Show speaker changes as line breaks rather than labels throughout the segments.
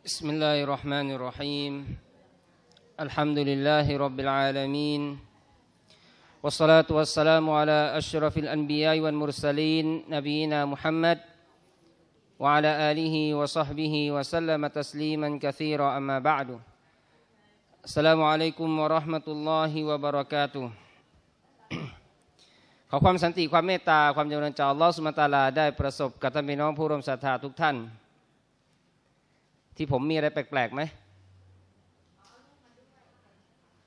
بسم الله الرحمن الرحيم الحمد لله رب العالمين والصلاة والسلام على أشرف الأنبياء والمرسلين نبينا محمد وعلى آله وصحبه وسلم تسليما كثيرا أما بعد السلام عليكم ورحمة الله وبركاته ขอความสันติความเมตตาความเจริญใจอัลลอฮฺสุมาตาลาได้ประสบกับท่านพี่น้องผู้ร่วมศรัทธาทุกท่านที่ผมมีอะไรแปลกๆไหม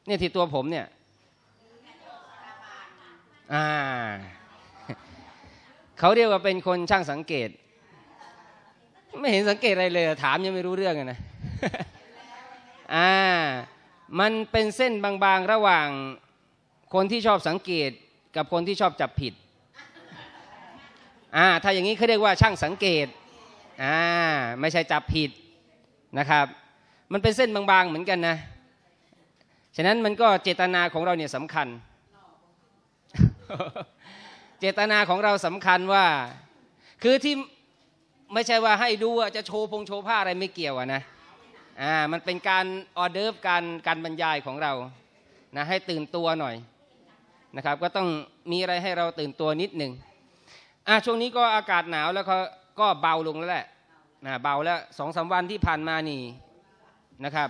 เนี่ยที่ตัวผมเนี่ยอ่าเขาเรียกว่าเป็นคนช่างสังเกต ไม่เห็นสังเกตอะไรเลย ถามยังไม่รู้เรื่องนะอ่ามันเป็นเส้นบางๆ ระหว่างคนที่ชอบสังเกต กับคนที่ชอบจับผิดอ่าถ้าอย่างนี้เขาเรียกว่าช่างสังเกต อ่าไม่ใช่จับผิดนะครับมันเป็นเส้นบางๆเหมือนกันนะ ฉะนั้นมันก็เจตนาของเราเนี่ยสำคัญ เจตนาของเราสำคัญว่า คือที่ไม่ใช่ว่าให้ดูจะโชว์พงโชว์ผ้าอะไรไม่เกี่ยวนะอ่ามันเป็นการออเดิร์ฟการการบรรยายของเรานะให้ตื่นตัวหน่อยนะครับก็ต้องมีอะไรให้เราตื่นตัวนิดหนึ่งอ่ะช่วงนี้ก็อากาศหนาวแล้วก็ก็เบาลงแล้วแหละนะเบาแล้วสองสาวันที่ผ่านมานี่นะครับ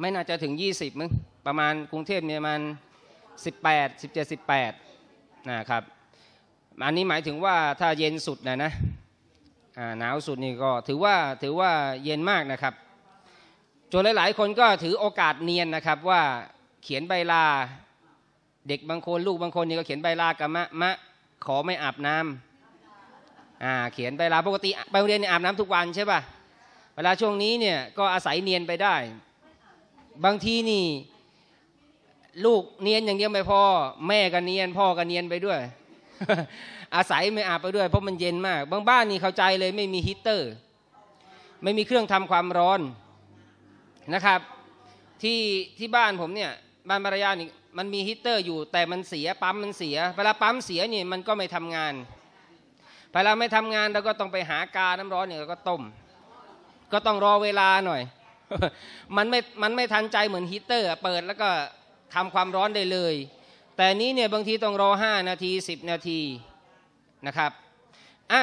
ไม่น่าจะถึง 20มั้งประมาณกรุงเทพเนี่ยมัน18 17 18นะครับอันนี้หมายถึงว่าถ้าเย็นสุดนะนะหนาวสุดนี่ก็ ถือว่าถือว่าเย็นมากนะครับจนหลาย ๆ คนก็ถือโอกาสเนียนนะครับว่าเขียนใบลา เด็กบางคนลูกบางคนนี่ก็เขียนใบลากับมะมะขอไม่อาบน้ำอ่าเขียนไปลาปกติไปโรงเรียนเนี่ยอาบน้ำทุกวันใช่ป่ะ เวลาช่วงนี้เนี่ยก็อาศัยเนียนไปได้ บางทีนี่ ลูกเนียนอย่างเดียวไม่พอแม่ก็เนียนพ่อก็เนียนไปด้วย อาศัยไม่อาบไปด้วย เพราะมันเย็นมาก บางบ้านนี่เข้าใจเลยไม่มีฮีเตอร์ ไม่มีเครื่องทำความร้อนนะครับ ที่ที่บ้านผมเนี่ยบ้านมรรยานี่มันมีฮีเตอร์อยู่ แต่มันเสียปั๊มมันเสีย เวลาปั๊มเสียนี่มันก็ไม่ทำงานเรลาไม่ทำงานเราก็ต้องไปหากาน้ำร้อนเนี่ยเราก็ต้ม ก็ต้องรอเวลาหน่อยมันไม่มันไม่ทันใจเหมือนฮีเตอร์เปิดแล้วก็ทำความร้อนได้เลย แต่นี้เนี่ยบางทีต้องรอห้านาทีสิบนาทีนะครับอ่ะ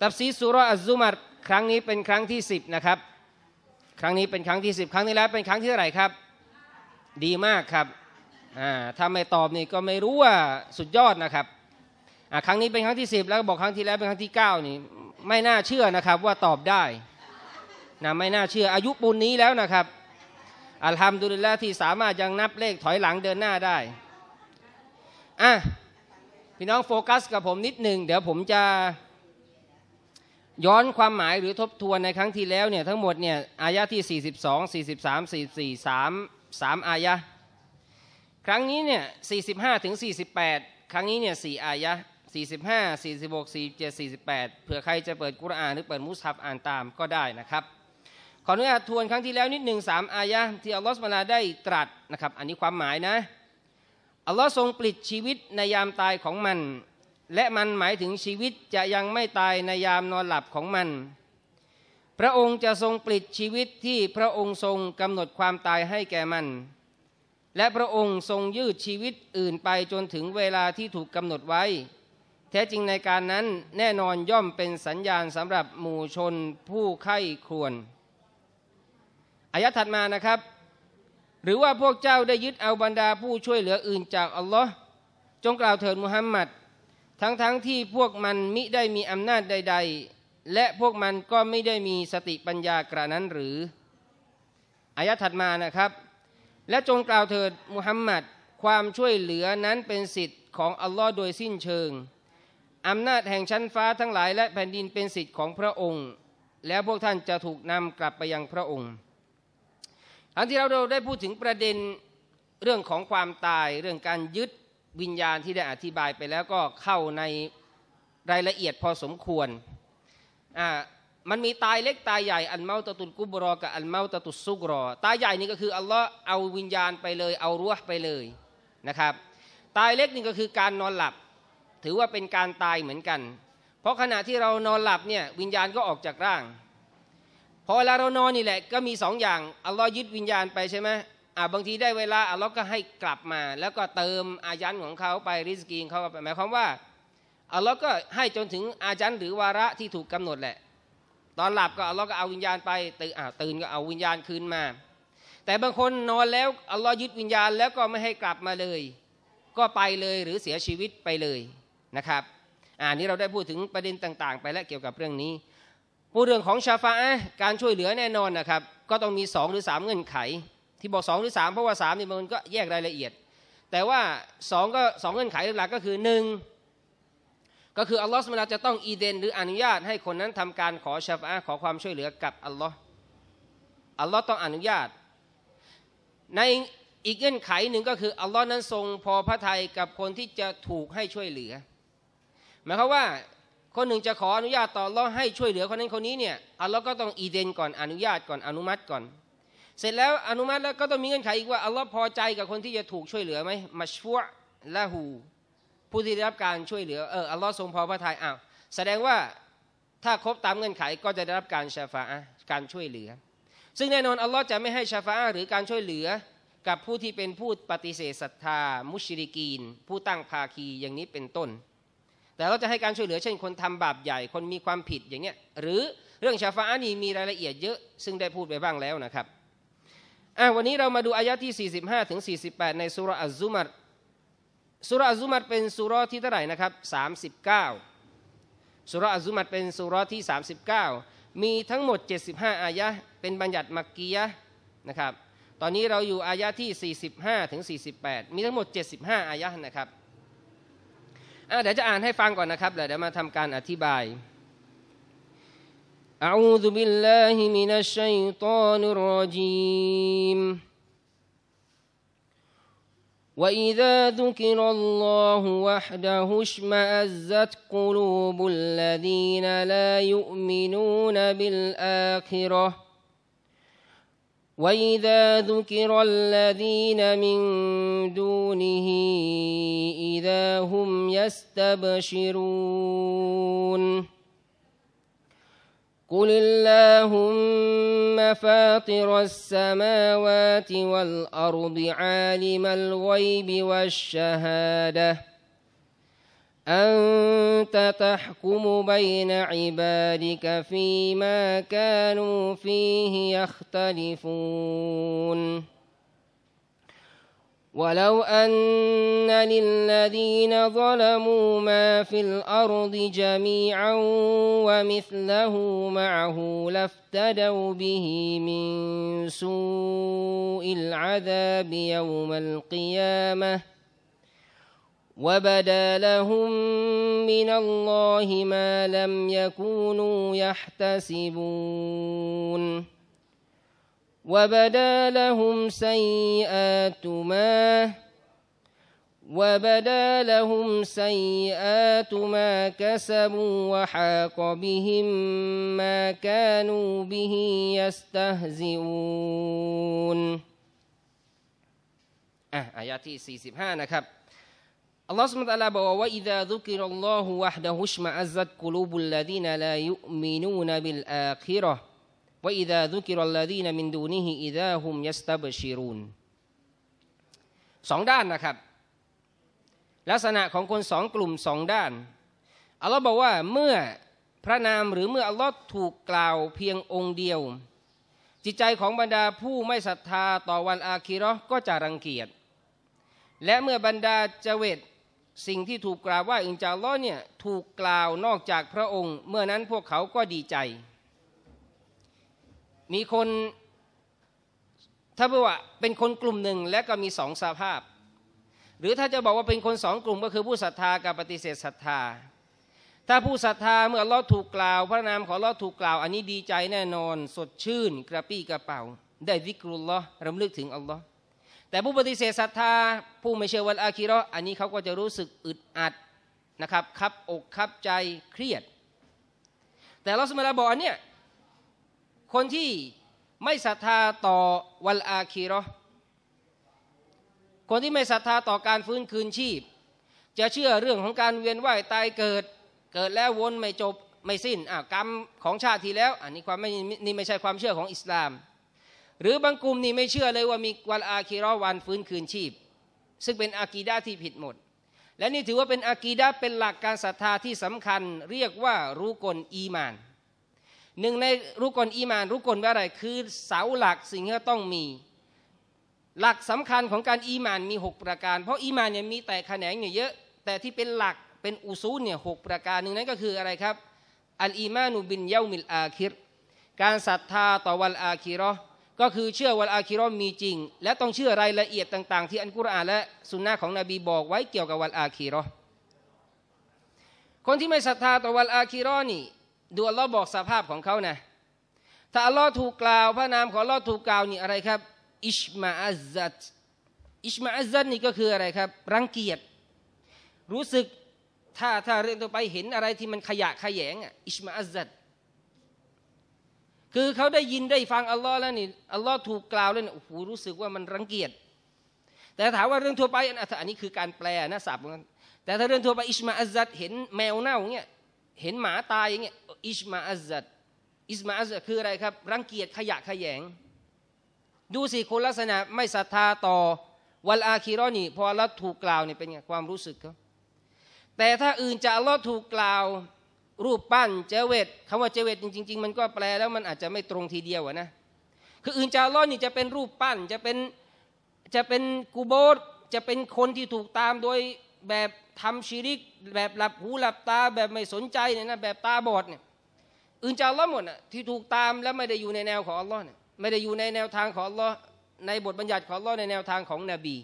ตับซีสุรอัซุมัดครั้งนี้เป็นครั้งที่สิบนะครับครั้งนี้เป็นครั้งที่สิบครั้งที่แล้วเป็นครั้งที่เท่าไหร่ครับ ดีมากครับอ่าถ้าไม่ตอบนี่ก็ไม่รู้ว่าสุดยอดนะครับครั้งนี้เป็นครั้งที่ 10 แล้วบอกครั้งที่แล้วเป็นครั้งที่9นี่ไม่น่าเชื่อนะครับว่าตอบได้นะไม่น่าเชื่ออายุปูนนี้แล้วนะครับอัลฮัมดุลิลละที่สามารถยังนับเลขถอยหลังเดินหน้าได้อ่ะพี่น้องโฟกัสกับผมนิดหนึ่งเดี๋ยวผมจะย้อนความหมายหรือทบทวนในครั้งที่แล้วเนี่ยทั้งหมดเนี่ยอายะที่ 42 43 44 3 3อายะครั้งนี้เนี่ย45ถึง48 ครั้งนี้เนี่ย4อายะ45 46 47 48เผื่อใครจะเปิดกุรอานหรือเปิดมุสฮับอ่านตามก็ได้นะครับ ขออนุญาตทวนครั้งที่แล้วนิดหนึ่งสามอายะที่อัลลอฮฺสุบานาได้ตรัสนะครับ อันนี้ความหมายนะ อัลลอฮ์ทรงปลิดชีวิตในยามตายของมัน และมันหมายถึงชีวิตจะยังไม่ตายในยามนอนหลับของมัน พระองค์จะทรงปลิดชีวิตที่พระองค์ทรงกำหนดความตายให้แก่มัน และพระองค์ทรงยืดชีวิตอื่นไปจนถึงเวลาที่ถูกกำหนดไว้แท้จริงในการนั้นแน่นอนย่อมเป็นสัญญาณสำหรับหมู่ชนผู้ไข้ควรอายะถัดมานะครับ หรือว่าพวกเจ้าได้ยึดเอาบรรดา ผู้ช่วยเหลืออื่นจากอัลลอฮ์จงกล่าวเถิดมุฮัมมัดทั้งๆทที่พวกมันมิได้มีอำนาจใด ๆ และพวกมันก็ไม่ได้มีสติปัญญากระนั้นหรืออายะถัดมานะครับ และจงกล่าวเถิดมุฮัมมัดความช่วยเหลือนั้นเป็นสิทธิ์ของอัลลอฮ์โดยสิ้นเชิงอำนาจแห่งชั้นฟ้าทั้งหลายและแผ่นดินเป็นสิทธิ์ของพระองค์ แล้วพวกท่านจะถูกนำกลับไปยังพระองค์ทันที่เราเราได้พูดถึงประเด็นเรื่องของความตายเรื่องการยึดวิญญาณที่ได้อธิบายไปแล้วก็เข้าในรายละเอียดพอสมควร อ่ามันมีตายเล็กตายใหญ่อันเมาตะตุลกุบรอกับอันเมาตะตุสุกรอตายใหญ่นี่ก็คืออัลลอฮ์เอาวิญญาณไปเลยเอารั้วไปเลยนะครับตายเล็กนี่ก็คือการนอนหลับถือว่าเป็นการตายเหมือนกัน เพราะขณะที่เรานอนหลับเนี่ยวิญญาณก็ออกจากร่าง พอเวลาเรานอนนี่แหละก็มีสองอย่าง อัลลอฮ์ยึดวิญญาณไปใช่ไหมอ่าบางทีได้เวลาอัลลอฮ์ก็ให้กลับมา แล้วก็เติมอายันของเขาไปริสกีนเขาไปหมายความว่าอัลลอฮ์ก็ให้จนถึงอาญันหรือวาระที่ถูกกำหนดแหละ ตอนหลับก็อัลลอฮ์ก็เอาวิญญาณ ไปตื่นอ่าตื่นก็เอาวิญญาณคืนมา แต่บางคนนอนแล้วอัลลอฮ์ยึดวิญญาณแล้วก็ไม่ให้กลับมาเลย ก็ไปเลยหรือเสียชีวิตไปเลยนะครับอันนี้เราได้พูดถึงประเด็นต่างๆ ไปและเกี่ยวกับเรื่องนี้ผู้เรื่องของชาฟะการช่วยเหลือแน่นอนนะครับ ก็ต้องมี2หรือ3เงื่อนไข ที่บอก2หรือ3เพราะว่า3นี่มันก็แยกรายละเอียด แต่ว่า2ก็2เงื่อนไขหลักก็คือ1ก็คืออัลลอฮ์สมบานจะต้องอีเดนหรืออนุญาตให้คนนั้นทำการขอชาฟะขอความช่วยเหลือกับอัลลอฮ์อัลลอฮ์ต้องอนุญาต ในอีกเงื่อนไขหนึ่งก็คือ อัลลอฮ์นั้นทรงพอพระทัยกับคนที่จะถูกให้ช่วยเหลือหมายความว่าคนหนึ่งจะขออนุญาตต่อรอให้ช่วยเหลือ คนนั้นคนนี้เนี่ยอัลลอฮ์ก็ต้องอีเดนก่อนอนุญาตก่อนอนุมัติก่อน เสร็จแล้วอนุมัติแล้วก็ต้องมีเงื่อนไขอีกว่าอัลลอฮ์พอใจกับคนที่จะถูกช่วยเหลือไหมมัชฟัวละหูผู้ที่ได้รับการช่วยเหลือเอออัลลอฮ์ทรงพอพระทัยอ้าวแสดงว่าถ้าครบตามเงื่อนไขก็จะได้รับการชาฟะการช่วยเหลือ ซึ่งแน่นอนอัลลอฮ์จะไม่ให้ชาฟะหรือการช่วยเหลือกับผู้ที่เป็นผู้ปฏิเสธศรัทธา มุชริกีน ผู้ตั้งภาคีอย่างนี้เป็นต้นแต่เราจะให้การช่วยเหลือเช่นคนทำบาปใหญ่คนมีความผิดอย่างเงี้ยหรือเรื่องชาฟ้านี่มีรายละเอียดเยอะซึ่งได้พูดไปบ้างแล้วนะครับอ่ะวันนี้เรามาดูอายะที่ 45ถึง48 ในสุรอัซุมัดสุรอัซุมัดเป็นสุรที่เท่าไหร่นะครับ39สุรอัซุมัดเป็นสุรที่ 39 มีทั้งหมด 75 อายะเป็นบัญญัติมักกียะนะครับ ตอนนี้เราอยู่อายะที่ 45ถึง48 มีทั้งหมด 75 อายะนะครับเดี๋ยวจะอ่านให้ฟังก่อนนะครับเดี๋ยวมาทำการอธิบาย أعوذ بالله من الشيطان الرجيم وإذا ذكر الله وحده اشمأزت قلوب الذين لا يؤمنون بالآخرة وَإِذَا ذُكِرَ الَّذِينَ مِن دُونِهِ إِذَا هُمْ يَسْتَبْشِرُونَ قُلِ اللَّهُمَّ فَاطِرَ السَّمَاوَاتِ وَالْأَرْضِ عَالِمَ الْغَيْبِ وَالشَّهَادَةِ أنت تحكم بين عبادك فيما كانوا فيه يختلفون ولو أن للذين ظلموا ما في الأرض جميعا ومثله معه لافتدوا به من سوء العذاب يوم القيامة وبدا لهم من الله ما لم يكونوا يحتسبون وبدا لهم سيئات ما وبدا لهم سيئات ما كسبوا وحاق بهم ما كانوا به يستهزئون อ่ะอายะที่45นะครับ آه، อัลลอฮฺสุลตาลาบอกว่าอิดะดุกิรัลลอฮฺวะฮดะฮุชมาอัซัดกลูบุลลาดีนลายุมินูนบิลอาคิรอว่าอิดะดุกิรัลลาดีนมินดูนิฮิอิดะฮุมยัสตับชิรูนสองด้านนะครับ ลักษณะของคนสองกลุ่มสองด้านอัลลอฮ์บอกว่าเมื่อพระนามหรือเมื่ออัลลอฮ์ถูกกล่าวเพียงองค์เดียว จิตใจของบรรดาผู้ไม่ศรัทธาต่อวันอาคีรอก็จะรังเกียจและเมื่อบรรดาเจเวตสิ่งที่ถูกกล่าวว่าอิงจาล้อเนี่ยถูกกล่าวนอกจากพระองค์ เมื่อนั้นพวกเขาก็ดีใจ มีคนถ้าบอกว่าเป็นคนกลุ่มหนึ่งและก็มีสองสภาพ หรือถ้าจะบอกว่าเป็นคนสองกลุ่มก็คือผู้ศรัทธา กับปฏิเสธศรัทธา ถ้าผู้ศรัทธาเมื่อลอถูกกล่าว พระนามของลอถูกกล่าว อันนี้ดีใจแน่นอน สดชื่นกระปี้กระเป๋าได้วิกรุลลอรำลึกถึงอัลลอฮ์แต่ผู้ปฏิเสธศรัทธา ผู้ไม่เชื่อวันอาคิรออันนี้เขาก็จะรู้สึกอึดอัดนะครับคับอกคับใจเครียด แต่เราสมัยบอกอันเนี้ยคนที่ไม่ศรัทธาต่อวันอาคีรอคนที่ไม่ศรัทธาต่อการฟื้นคืนชีพ จะเชื่อเรื่องของการเวียนว่ายตายเกิด เกิดแล้ววนไม่จบไม่สิ้นอ้ากรรมของชาติที่แล้ว อันนี้ความไม่นี่ไม่ใช่ความเชื่อของอิสลามหรือบางกลุ่มนี่ไม่เชื่อเลยว่ามีวันอาคีรอวันฟื้นคืนชีพ ซึ่งเป็น อากีดาที่ผิดหมด และนี่ถือว่าเป็น อากีดาเป็นหลักการศรัทธาที่สำคัญเรียกว่ารู้กลอีมานหนึ่งในรู้กลอีมานรู้กลว่าอะไรคือ เสาหลักสิ่งที่ต้องมี หลักสำคัญของการอีมานมี 6 ประการ เพราะอีมานเนี่ยมีแต่แขนงเนี่เยอะ แต่ที่เป็นหลักเป็นอุซูเนี่ยหประการหนึ่งนั้นก็คืออะไรครับอัลอีมานุบินเยามิลอาคิรการศรัทธาต่อวันอาคิรอก็คือเชื่อวันอาคิรอมมีจริง และต้องเชื่อรายละเอียดต่าง ๆ ที่อันกุรอานและสุนนะของนบีบอกไว้เกี่ยวกับวันอาคิรอคนที่ไม่ศรัทธาต่อวันอาคิรอนี่ดูอัลลอฮ์บอกสภาพของเขานะถ้าอัลลอฮ์ถูกกล่าว พระนามของอัลลอฮ์ถูกกล่าวนี่อะไรครับอิชมาอัซซัตอิชมาอัซซัตนี่ก็คืออะไรครับ รังเกียจรู้สึกถ้าถ้าเรื่องต่อไปเห็นอะไรที่มันขยะขยงอิชมาอัซซัตคือเขาได้ยินได้ฟังอัลลอฮ์แล้วนี่อัลลอฮ์ถูกกล่าวแล้วนี่โอ้โหรู้สึกว่ามันรังเกียจ แต่ถามว่าเรื่องทั่วไปอันนี้คือการแปลนะศัพท์มันแต่ถ้าเรื่องทั่วไป อิชมาอัซัดเห็นแมวเน่าอย่างเงี้ยเห็นหมาตายอย่างเงี้ยอิชมาอัซัดอิชมาอัซัดคืออะไรครับ รังเกียจขยะขยง ดูสิคนลักษณะไม่ศรัทธาต่อวัลอาคีรอนี่พออัลลอฮ์ถูกกล่าวเนี่ยเป็นไงความรู้สึกเขาแต่ถ้าอื่นจะอัลลอฮ์ถูกกล่าวรูปปั้นเจเวตคำว่าเจเวตจริงๆมันก็แปลแล้วมันอาจจะไม่ตรงทีเดียวนะคืออื่นจาล้อนี่จะเป็นรูปปั้นจะเป็นจะเป็นกูโบสจะเป็นคนที่ถูกตามโดยแบบทำชีริกแบบหลับหูหลับตาแบบไม่สนใจเนี่ยนะแบบตาบอดเนี่ยอื่นจาล้อหมดอ่ะที่ถูกตามแล้วไม่ได้อยู่ในแนวของอัลลอฮ์เนี่ยไม่ได้อยู่ในแนวทางของอัลลอฮ์ในบทบัญญัติของอัลลอฮ์ในแนวทางของนบี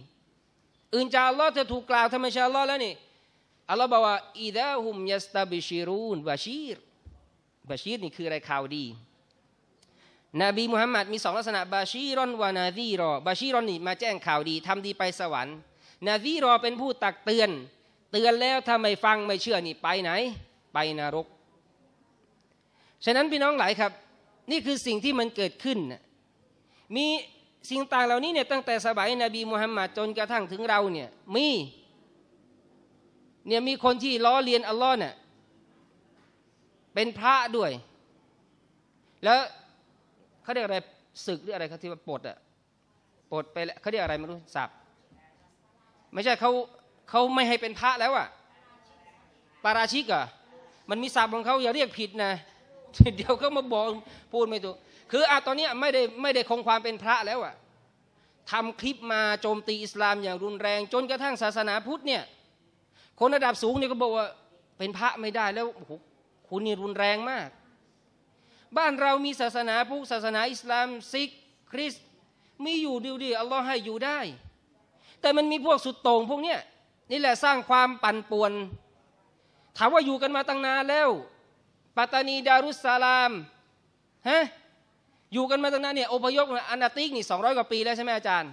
อื่นจาล้อจะถูกกล่าวทำไมชาล้อแล้วนี่อัลลอฮ์บอกว่าอิดะฮุมยัสตาบิชิรูนบาชีรบาชีรนี่คือ อะไรข่าวดี นบีมุฮัมมัดมีสองลักษณะบาชีรอนวานาซีรอบาชีรอนนี่มาแจ้งข่าวดีทำดีไปสวรรค์ นาซีรอเป็นผู้ตักเตือน เตือนแล้ว ถ้าไม่ฟังไม่เชื่อนี่ไปไหน ไปนรก ฉะนั้น พี่น้องหลายครับ นี่คือสิ่งที่มันเกิดขึ้น มีสิ่งต่างเหล่านี้เนี่ยตั้งแต่สมัยนบีมุฮัมมัดจนกระทั่งถึงเราเนี่ยมีเนี่ยมีคนที่ล้อเลียนอัลลอฮ์เนี่ยเป็นพระด้วย แล้วเขาเรียกอะไรศึกหรืออะไรเขาที่ว่าปลดอะปลดไปแลเขาเรียกอะไรไม่รู้สับไม่ใช่เขาเขาไม่ให้เป็นพระแล้วอะปาราชิกอะมันมีศัพท์ของเขาอย่าเรียกผิดนะเดี๋ยวเขามาบอกพูดไม่ถูกคืออะตอนนี้ไม่ได้ไม่ได้คงความเป็นพระแล้วอะทำคลิปมาโจมตีอิสลาม อย่างรุนแรง จนกระทั่งศาสนาพุทธเนี่ยคนระดับสูงเนี่ยก็บอกว่าเป็นพระไม่ได้แล้วโอ้โหคุณนี่รุนแรงมาก บ้านเรามีศาสนาพุทธศาสนาอิสลามซิกคริสต์มีอยู่ดีดีอัลลอฮ์ให้อยู่ได้ แต่มันมีพวกสุดโต่งพวกเนี้ยนี่แหละสร้างความปั่นป่วนถามว่าอยู่กันมาตั้งนานแล้ว ปัตตานีดารุสซาลามฮะอยู่กันมาตั้งนานเนี่ยอพยพอนาติกนี่สองร้อยกว่าปีแล้วใช่ไหมอาจารย์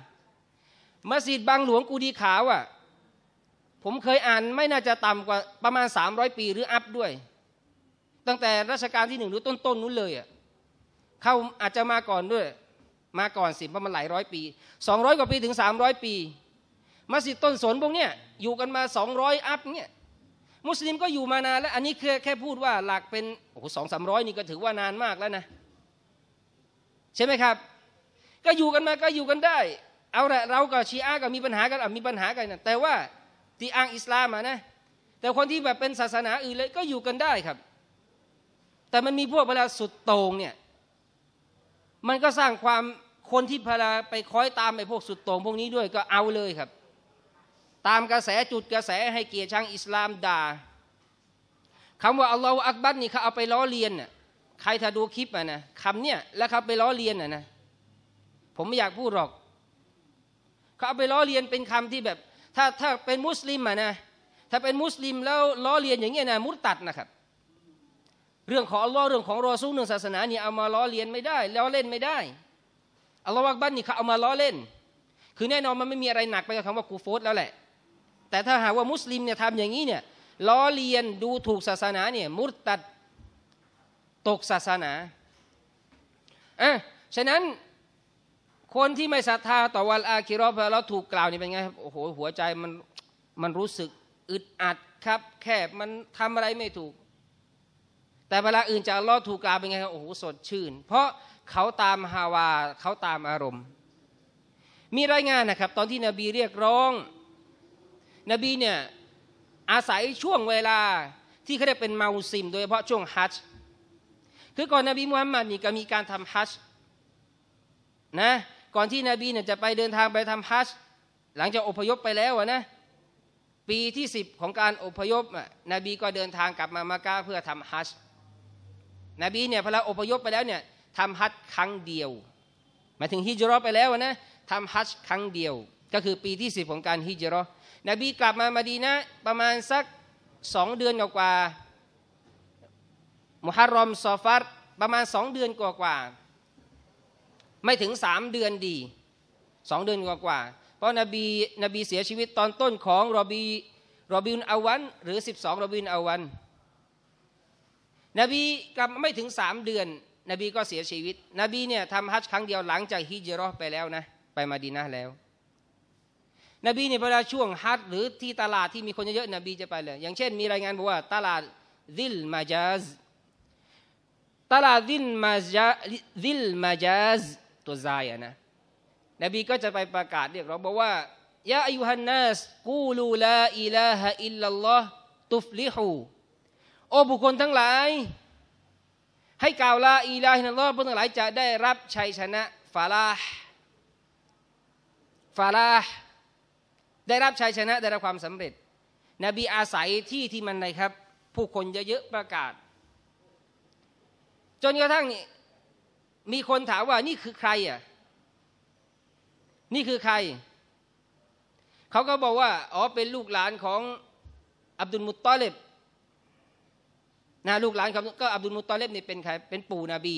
มัสยิดบางหลวงกูดีขาวอะ่ะผมเคยอ่านไม่น่าจะต่ำกว่าประมาณ300ปี หรืออัพด้วย ตั้งแต่รัชกาลที่หนึ่งหรือต้นๆนนู้นเลยอ่ะเขาอาจจะมาก่อนด้วย มาก่อนสิประมาณหลายร้อยปี200กว่าปีถึง300ปีมัสยิดต้นสนพวกเนี้ยอยู่กันมา200อัพเนี่ยมุสลิมก็อยู่มานานแล้วอันนี้คือแค่พูดว่าหลักเป็นโอ้โหสองสามร้อยนี่ก็ถือว่านานมากแล้วนะใช่ไหมครับ ก็อยู่กันมาก็อยู่กันได้เอาละเรากับชีอะก็มีปัญหากันมีปัญหากันนะแต่ว่าที่อ้างอิสลามมานะแต่คนที่แบบเป็นศาสนาอื่นเลยก็อยู่กันได้ครับ แต่มันมีพวกเวลาสุดโต่งเนี่ย มันก็สร้างความคนที่พลาไปคอยตามไอ้พวกสุดโต่งพวกนี้ด้วยก็เอาเลยครับ ตามกระแสจุดกระแสให้เกียรติชังอิสลามด่าคำว่าอัลลอฮฺอักบัตนี่เขาเอาไปล้อเลียนน่ะ ใครถ้าดูคลิปอ่ะนะคำเนี่ยแล้วเขาไปล้อเลียนอ่ะนะ ผมไม่อยากพูดหรอก เขาเอาไปล้อเลียนเป็นคำที่แบบถ้าถ้าเป็นมุสลิมอะนะ ถ้าเป็นมุสลิมแล้วล้อเลียนอย่างเงี้ยนะมุตตัดนะครับ เรื่องของอัลลอฮ์เรื่องของรอซูลเรื่องศาสนาเนี่ยเอามาล้อเลียนไม่ได้ล้อเล่นไม่ได้อัลลอฮ์วักบันนี่เขาเอามาล้อเล่น คือแน่นอนมันไม่มีอะไรหนักไปกับคำว่ากูโฟตแล้วแหละ แต่ถ้าหากว่ามุสลิมเนี่ยทำอย่างนี้เนี่ยล้อเลียนดูถูกศาสนาเนี่ย มุตัดตกศาสนาอ่ะฉะนั้นคนที่ไม่ศรัทธาต่อวันอาคิรอพอเราถูกกล่าวนี่เป็นไงครับโอ้โหหัวใจมันมันรู้สึกอึดอัดครับแคบมันทำอะไรไม่ถูก แต่เวลาอื่นจากลอถูกกล่าวเป็นไงครับโอ้โหสดชื่น เพราะเขาตามฮาวาเขาตามอารมณ์ มีรายงานนะครับ ตอนที่นบีเรียกร้อง นบีเนี่ยอาศัยช่วงเวลาที่เขาเรียกเป็นเมาซิม โดยเฉพาะช่วงฮัจคือก่อนนบีมุฮัมมัดนี่ก็มีการทำฮัจนะก่อนที่นบีเนี่ยจะไปเดินทางไปทำฮัจหลังจากอพยพไปแล้วนะปีที่สิบของการอพยพนบีก็เดินทางกลับมามะกาเพื่อทำฮัจนบีเนี่ยพอเราอพยพไปแล้วเนี่ยทำฮัจครั้งเดียวหมายถึงฮิจรอไปแล้วนะทำฮัจครั้งเดียว ก็คือปีที่สิบของการฮิจรอนบีกลับมามาดีนะประมาณสักสองเดือนกว่ามุฮัรรอมซอฟัตประมาณสองเดือนกว่าาไม่ถึงสามเดือนดีสองเดือนกว่า เพราะนบีนบีเสียชีวิตตอนต้นของรอบีรอบินอาวัน หรือสสิบองรอบินอาวัน นบีกับไม่ถึงสามเดือนนบีก็เสียชีวิต นบีเนี่ยทำฮัจครั้งเดียวหลังจากฮิจรอไปแล้วนะไปมาดีนะแล้ว นบีเนี่ยเวลาช่วงฮัจหรือที่ตลาดที่มีคนเยอะๆนบีจะไปเลย อย่างเช่นมีรายงานบอกว่าตลาดดิลมาจาซตลาดดิลมาจาดิลมาจาซตัวใจอะนะนบีก็จะไปประกาศเรียกร้องบอกว่ายะอายุฮันนัสกูลูลาอิลาฮะอิลลัลลอฮตุฟลิฮูโอบุคคลทั้งหลาย ให้กล่าวลาอิลาฮินัลลอฮ์พวกทั้งหลาย จะได้รับชัยชนะฟาลาฟาลาได้รับชัยชนะได้รับความสำเร็จ นบีอาศัยที่ที่มันไหนครับ ผู้คนเยอะๆประกาศ จนกระทั่งมีคนถามว่านี่คือใครอ่ะ นี่คือใคร เขาก็บอกว่า อ๋อ เป็นลูกหลานของอับดุลมุตตอเลบนะลูกหลานเขาก็อับดุลมุตตอเลบนี่เป็นใคร เป็นปู่นบี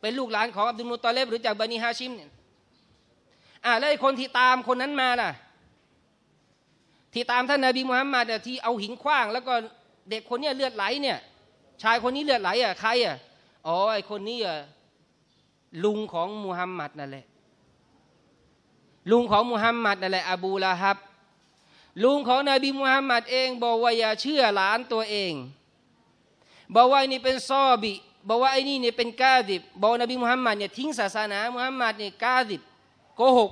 เป็นลูกหลานของอับดุลมุตตอเลบหรือจากบันิฮาชิมเนี่ย อ่าแล้วไอ้คนที่ตามคนนั้นมาล่ะ ที่ตามท่านนาบีมุฮัมมัดที่เอาหินขว้าง แล้วก็เด็กคนเนี้ยเลือดไหลเนี่ย ชายคนนี้เลือดไหลอ่ะ ใครอ่ะ อ๋อ ไอ้คนนี้อ่ะลุงของมูฮัมหมัดนั่นแหละลุงของมูฮัมหมัดนั่นแหละอบูละฮับลุงของนบีมูฮัมหมัดเองบอกว่าอย่าเชื่อหลานตัวเองบอกว่านี่เป็นซอบิบอกว่าไอ้นี่เนี่ยเป็นกาดิบบอกนบีมูฮัมหมัดเนี่ยทิ้งศาสนามูฮัมหมัดเนี่ยกาดิบโกหก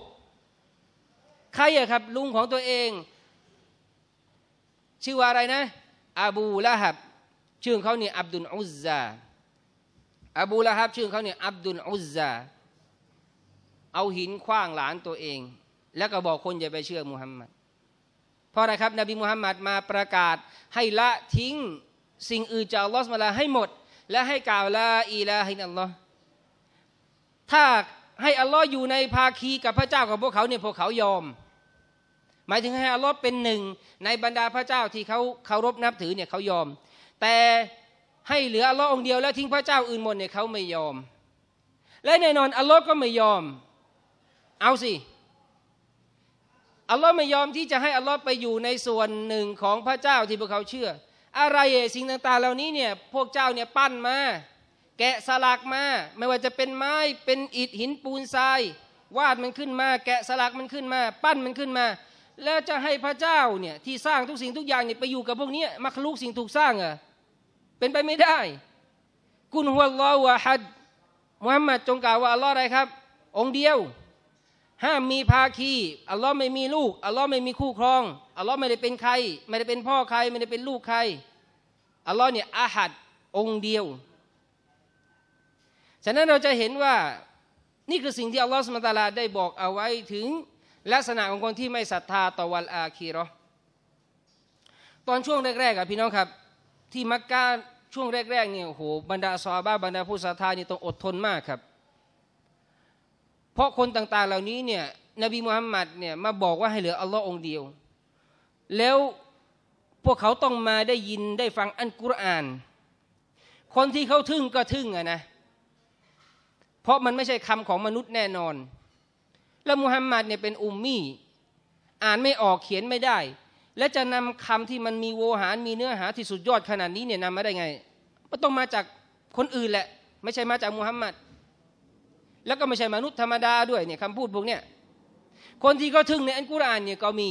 ใครอะครับ ลุงของตัวเอง ชื่อว่าอะไรนะอบูละฮับชื่อเขาเนี่ยอับดุลอุซซาอบูละฮับชื่อเขาเนี่ยอับดุลอุซาเอาหินคว้างหลานตัวเอง แล้วก็บอกคนอย่าไปเชื่อมุฮัมมัดเพราะอะไรครับ นบีมุฮัมมัดมาประกาศให้ละทิ้งสิ่งอื่นจากลอสมาลาให้หมด และให้กล่าวละอีลาฮินัลลอฮ์ถ้าให้อัลลอฮ์อยู่ในภาคีกับพระเจ้าของพวกเขาเนี่ยพวกเขายอม หมายถึงให้อัลลอฮ์เป็นหนึ่งในบรรดาพระเจ้าที่เขาเคารพนับถือเนี่ยเขายอมแต่ให้เหลืออัลลอฮ์องเดียวแล้วทิ้งพระเจ้าอื่นหมดเนี่ยเขาไม่ยอม และแน่นอนอัลลอฮ์ก็ไม่ยอม เอาสิ อัลลอฮ์ไม่ยอมที่จะให้อัลลอฮ์ไปอยู่ในส่วนหนึ่งของพระเจ้าที่พวกเขาเชื่อ อะไรสิ่งต่างๆเหล่านี้เนี่ยพวกเจ้าเนี่ยปั้นมาแกะสลักมาไม่ว่าจะเป็นไม้เป็นอิฐหินปูนทรายวาดมันขึ้นมาแกะสลักมันขึ้นมา ปั้นมันขึ้นมา แล้วจะให้พระเจ้าเนี่ยที่สร้างทุกสิ่งทุกอย่างเนี่ยไปอยู่กับพวกนี้มักลุกสิ่งถูกสร้างเหรอเป็นไปไม่ได้กุนหัวลอวะฮัดมุฮัมมัด จงกล่าวว่าอัลลอฮ์อะไรครับ องค์เดียว ห้ามมีภาคีอัลลอฮ์ไม่มีลูกอัลลอฮ์ไม่มีคู่ครองอัลลอฮ์ไม่ได้เป็นใคร ไม่ได้เป็นพ่อใคร ไม่ได้เป็นลูกใครอัลลอฮ์เนี่ยอาหัดองค์เดียวฉะนั้นเราจะเห็นว่านี่คือสิ่งที่อัลลอฮ์สุลตาราได้บอกเอาไว้ถึงลักษณะของคนที่ไม่ศรัทธาต่อวันอาคีรอตอนช่วงแรกๆครับพี่น้องครับที่มักกะช่วงแรกๆเนี่ยโอ้โหบรรดาซอบ้าบรรดาผู้ศรัทธานี่ต้องอดทนมากครับ เพราะคนต่าง ๆ เหล่านี้เนี่ยนบีมุฮัมมัดเนี่ยมาบอกว่าให้เหลืออัลลอฮ์องเดียว แล้วพวกเขาต้องมาได้ยินได้ฟังอันกุรอาน คนที่เขาทึ่งก็ทึ่งอะนะเพราะมันไม่ใช่คำของมนุษย์แน่นอน แล้วมุฮัมมัดเนี่ยเป็นอุมมี่อ่านไม่ออกเขียนไม่ได้และจะนำคำที่มันมีโวหารมีเนื้อหาที่สุดยอดขนาดนี้เนี่ยนำมาได้ไง มันต้องมาจากคนอื่นแหละไม่ใช่มาจากมูฮัมหมัด แล้วก็ไม่ใช่มนุษย์ธรรมดาด้วยเนี่ยคำพูดพวกเนี้ยคนที่ก็ทึ่งในอันกุรอานเนี่ยก็มี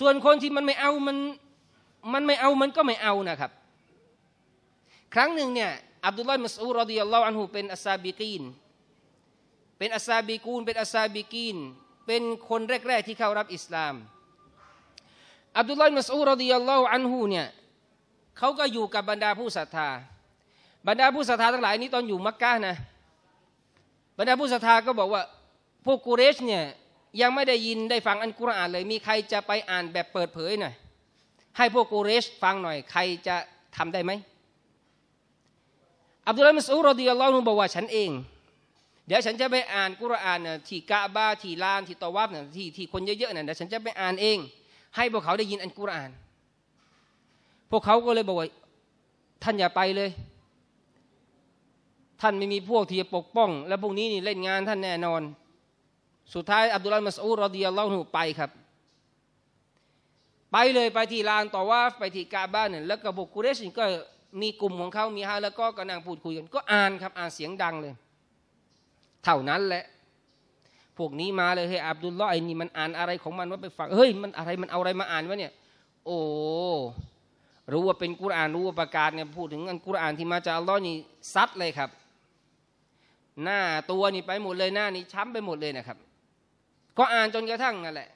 ส่วนคนที่มันไม่เอามันมันไม่เอามันก็ไม่เอานะครับ ครั้งหนึ่งเนี่ยอับดุลลอฮ์มัสอูรอดิยัลลอฮ์อันหูเป็นอัสซาบิกีน เป็นอัสซาบิกูนเป็นอัสซาบิกีนเป็นคนแรก ๆ ที่เข้ารับอิสลามอับดุลลาห์มัสอูรดิยัลลอฮอันฮูเนี่ยเขาก็อยู่กับบรรดาผู้ศรัทธา บรรดาผู้ศรัทธาทั้งหลายนี้ตอนอยู่มักกะนะบรรดาผู้ศรัทธาก็บอกว่าพวกกูเรชเนี่ยยังไม่ได้ยินได้ฟังอันกุรอานเลยมีใครจะไปอ่านแบบเปิดเผยหน่อยให้พวกกูเรชฟังหน่อยใครจะทำได้ไหมอับดุลลาห์มัสอูรดิยัลลอฮุบอกว่าฉันเอง เดี๋ยวฉันจะไปอ่านกุรอานที่กาบาที่ลานที่ตะวับที่ที่คนเยอะๆนั่นเดี๋ยวฉันจะไปอ่านเองให้พวกเขาได้ยินอันกุรอาน พวกเขาก็เลยบอกว่าท่านอย่าไปเลย ท่านไม่มีพวกที่จะปกป้อง และพวกนี้นี่เล่นงานท่านแน่นอน สุดท้ายอับดุลลาห์มัสอูรอดีอัลลอฮุไปครับ ไปเลยไปที่ลานต่อว่าไปที่กาบ้านเนี่ยแล้วก็บุกกุเรชก็มีกลุ่มของเขา มีฮาแล้วก็กำลังพูดคุยกันก็อ่านครับอ่านเสียงดังเลย เท่านั้นแหละพวกนี้มาเลยเฮ้ยอับดุลลอฮ์ไอ้นี่มันอ่านอะไรของมันว่าไปฟังเฮ้ย มันอะไรมันเอาอะไรมาอ่านวะเนี่ย โอ้ รู้ว่าเป็นกุรอานรู้ว่าประกาศเนี่ยพูดถึงอันกุรอานที่มาจากอัลลอฮ์นี่ซัดเลยครับ หน้าตัวนี่ไปหมดเลยหน้านี่ช้ำไปหมดเลยนะครับ ก็อ่านจนกระทั่งนั่นแหละ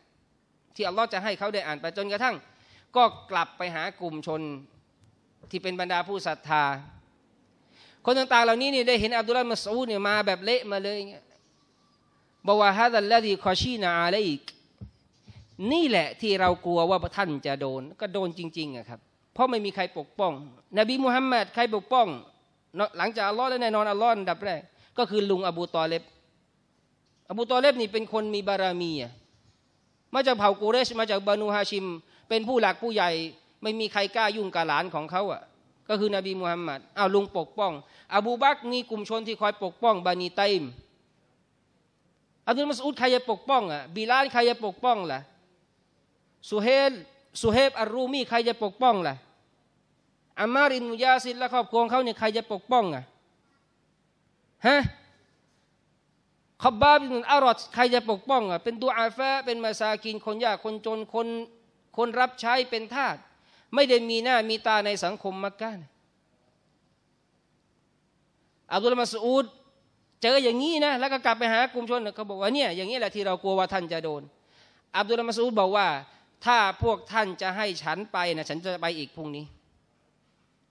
ที่อัลลอฮ์จะให้เขาได้อ่านไปจนกระทั่ง ก็กลับไปหากลุ่มชนที่เป็นบรรดาผู้ศรัทธา คนต่างๆเหล่านี้นี่ได้เห็นอับดุลลาห์มัสูดเนี่ยมาแบบเละมาเลยเงี้ยบอกว่าฮะดัลลดีคอชีนาอะไรอีกนี่แหละที่เรากลัวว่าท่านจะโดน ก็โดนจริงๆอะครับเพราะไม่มีใครปกป้อง นบีมุฮัมมัดใครปกป้องหลังจากอัลลอฮ์แล้วแน่นอนอัลลอฮ์ดับแรกก็คือลุงอบูตอเลบอบูตอเลบนี่เป็นคนมีบารามีอะมาจากเผ่ากูเรชมาจากบานูฮาชิม เป็นผู้หลักผู้ใหญ่ไม่มีใครกล้ายุ่งกับหลานของเขาอะก็คือนบีมุฮัมมัดเอาลุงปกป้อง อบูบักมีกลุ่มชนที่คอยปกป้อง บานีไตม์อับดุลมัสอุดใครจะปกป้องอ่ะบิลาลใครจะปกป้องล่ะสุเฮลสุเฮบอารูมีใครจะปกป้องล่ะอามารินมุยาซินและครอบครัวเขาเนี่ยใครจะปกป้องอ่ะฮะขบบาบินอารอดใครจะปกป้องอ่ะเป็นตัวอาแฟเป็นมาซากินคนยากคนจนคนคนรับใช้เป็นทาสไม่ได้มีหน้ามีตาในสังคมมักกะอับดุลมัสูดเจออย่างนี้นะแล้วก็กลับไปหากลุ่มชนเขาบอกว่าเนี่ยอย่างนี้แหละที่เรากลัวว่าท่านจะโดน อับดุลมาสูดบอกว่า ถ้าพวกท่านจะให้ฉันไปนะฉันจะไปอีกพรุ่งนี้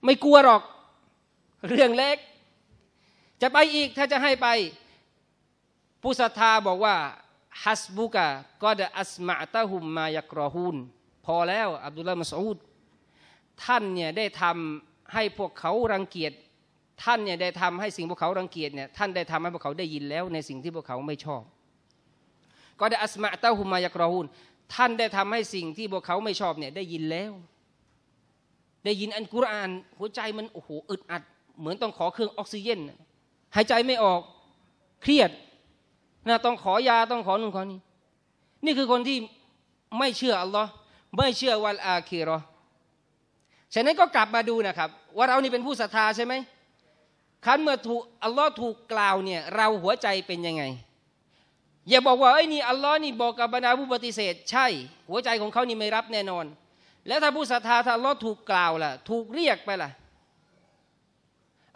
ไม่กลัวหรอกเรื่องเล็ก จะไปอีกถ้าจะให้ไปผู้ศรัทธาบอกว่าฮัสบุกะก็ดอัสมาตะฮุมมายกรอฮูนพอแล้ว อับดุลลาห์มัสูดท่านเนี่ยได้ทำให้พวกเขารังเกียจท่านเนี่ยได้ทำให้สิ่งพวกเขารังเกียจเนี่ยท่านได้ทำให้พวกเขาได้ยินแล้ว ในสิ่งที่พวกเขาไม่ชอบ ก็ได้อัสมาตาหุมายกรหุนท่านได้ทำให้สิ่งที่พวกเขาไม่ชอบเนี่ยได้ยินแล้ว ได้ยินอันกุราน หัวใจมันโอ้โหอึดอัด เหมือนต้องขอเครื่องออกซิเจนหายใจไม่ออกเครียดนะต้องขอยาต้องขอนู่นขอนี่นี่คือคนที่ไม่เชื่ออัลลอฮ์ไม่เชื่อวันอาคีรอฉะนั้นก็กลับมาดูนะครับ ว่าเรานี่เป็นผู้ศรัทธาใช่ไหมคันเมื่อถูกอัลลอฮ์ถูกกล่าวเนี่ย เราหัวใจเป็นยังไงอย่าบอกว่าไอ้นี่อัลลอฮ์นี่บอกกับบรรดาผู้ปฏิเสธ ใช่ หัวใจของเขานี่ไม่รับแน่นอน แล้วถ้าผู้ศรัทธาถ้าอัลลอฮ์ถูกกล่าวล่ะถูกเรียกไปล่ะ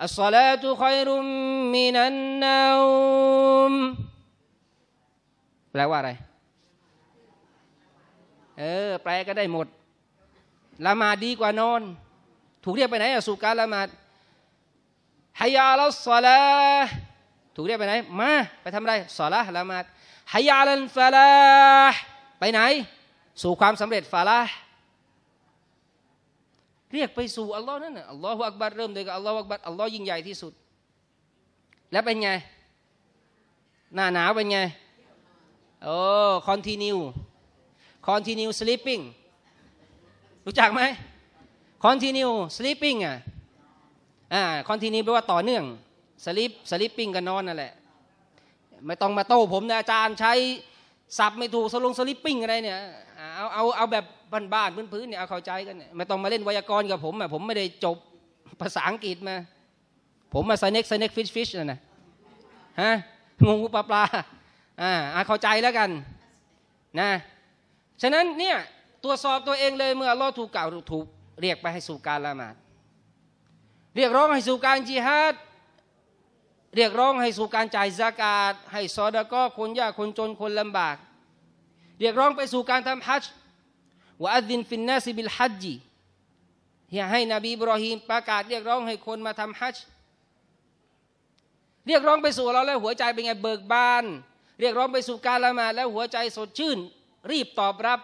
อัสลาตุคอยรุมมินันนอุมแปลว่าอะไรเออ แปลก็ได้หมดละมาดีกว่านอน ถูกเรียกไปไหนอะสุการละมาดฮยาลสลาถูกเรียกไปไหน มา ไปทำอะไรสละละมาดฮยาลันฟาลาไปไหน สู่ความสำเร็จฟาลาเรียกไปสู่อัลลอฮ์นั่นน่ะอัลลอฮฺอักบัรเริ่มโดยกับอัลลอฮฺอักบัรอัลลอฮ์ยิ่งใหญ่ที่สุด แล้วเป็นไง หน้าหนาวเป็นไง โอ้คอนติเนียค continue สลิปปิ้ง รู้จักไหมค continue สลิปปิ้งอ่ะอ่าคอนทินียแปลว่าต่อเนื่องสลิปสลิปปิ้งกันนอนนั่นแหละไม่ต้องมาโต้ ผมนะอาจารย์ใช้สับไม่ถูกสลงสลิปปิ้งอะไรเนี่ยเอาเอาเอาแบบบ้านๆพื้นๆเนี่ยเอาเข้าใจกันไม่ต้องมาเล่นไวยากรณ์กับผมอ่ะผมไม่ได้จบภาษาอังกฤษมา ผมมาไซเน็กไซเน็กฟิชฟิชนะนะฮะงงูปลาปลาอ่าเข้าใจแล้วกันนะฉะนั้นเนี่ยตรวจสอบตัวเองเลยเมื่อเราถูกกล่าวถูกเรียกไปให้สู่การละหมาดเรียกร้องให้สู่การจิฮาดเรียกร้องให้สู่การจ่ายสากาศ ให้ซอดะก็คนยากคนจนคนลำบาก เรียกร้องไปสู่การทำฮัจว่าอัดินฟินนาซิบิลฮัจจียให้นบีบรอฮีมประกาศเรียกร้องให้คนมาทำฮัจเรียกร้องไปสู่เราแล้วหัวใจเป็นไงเบิกบาน เรียกร้องไปสู่การละมาแล้วหัวใจสดชื่น รีบตอบรับ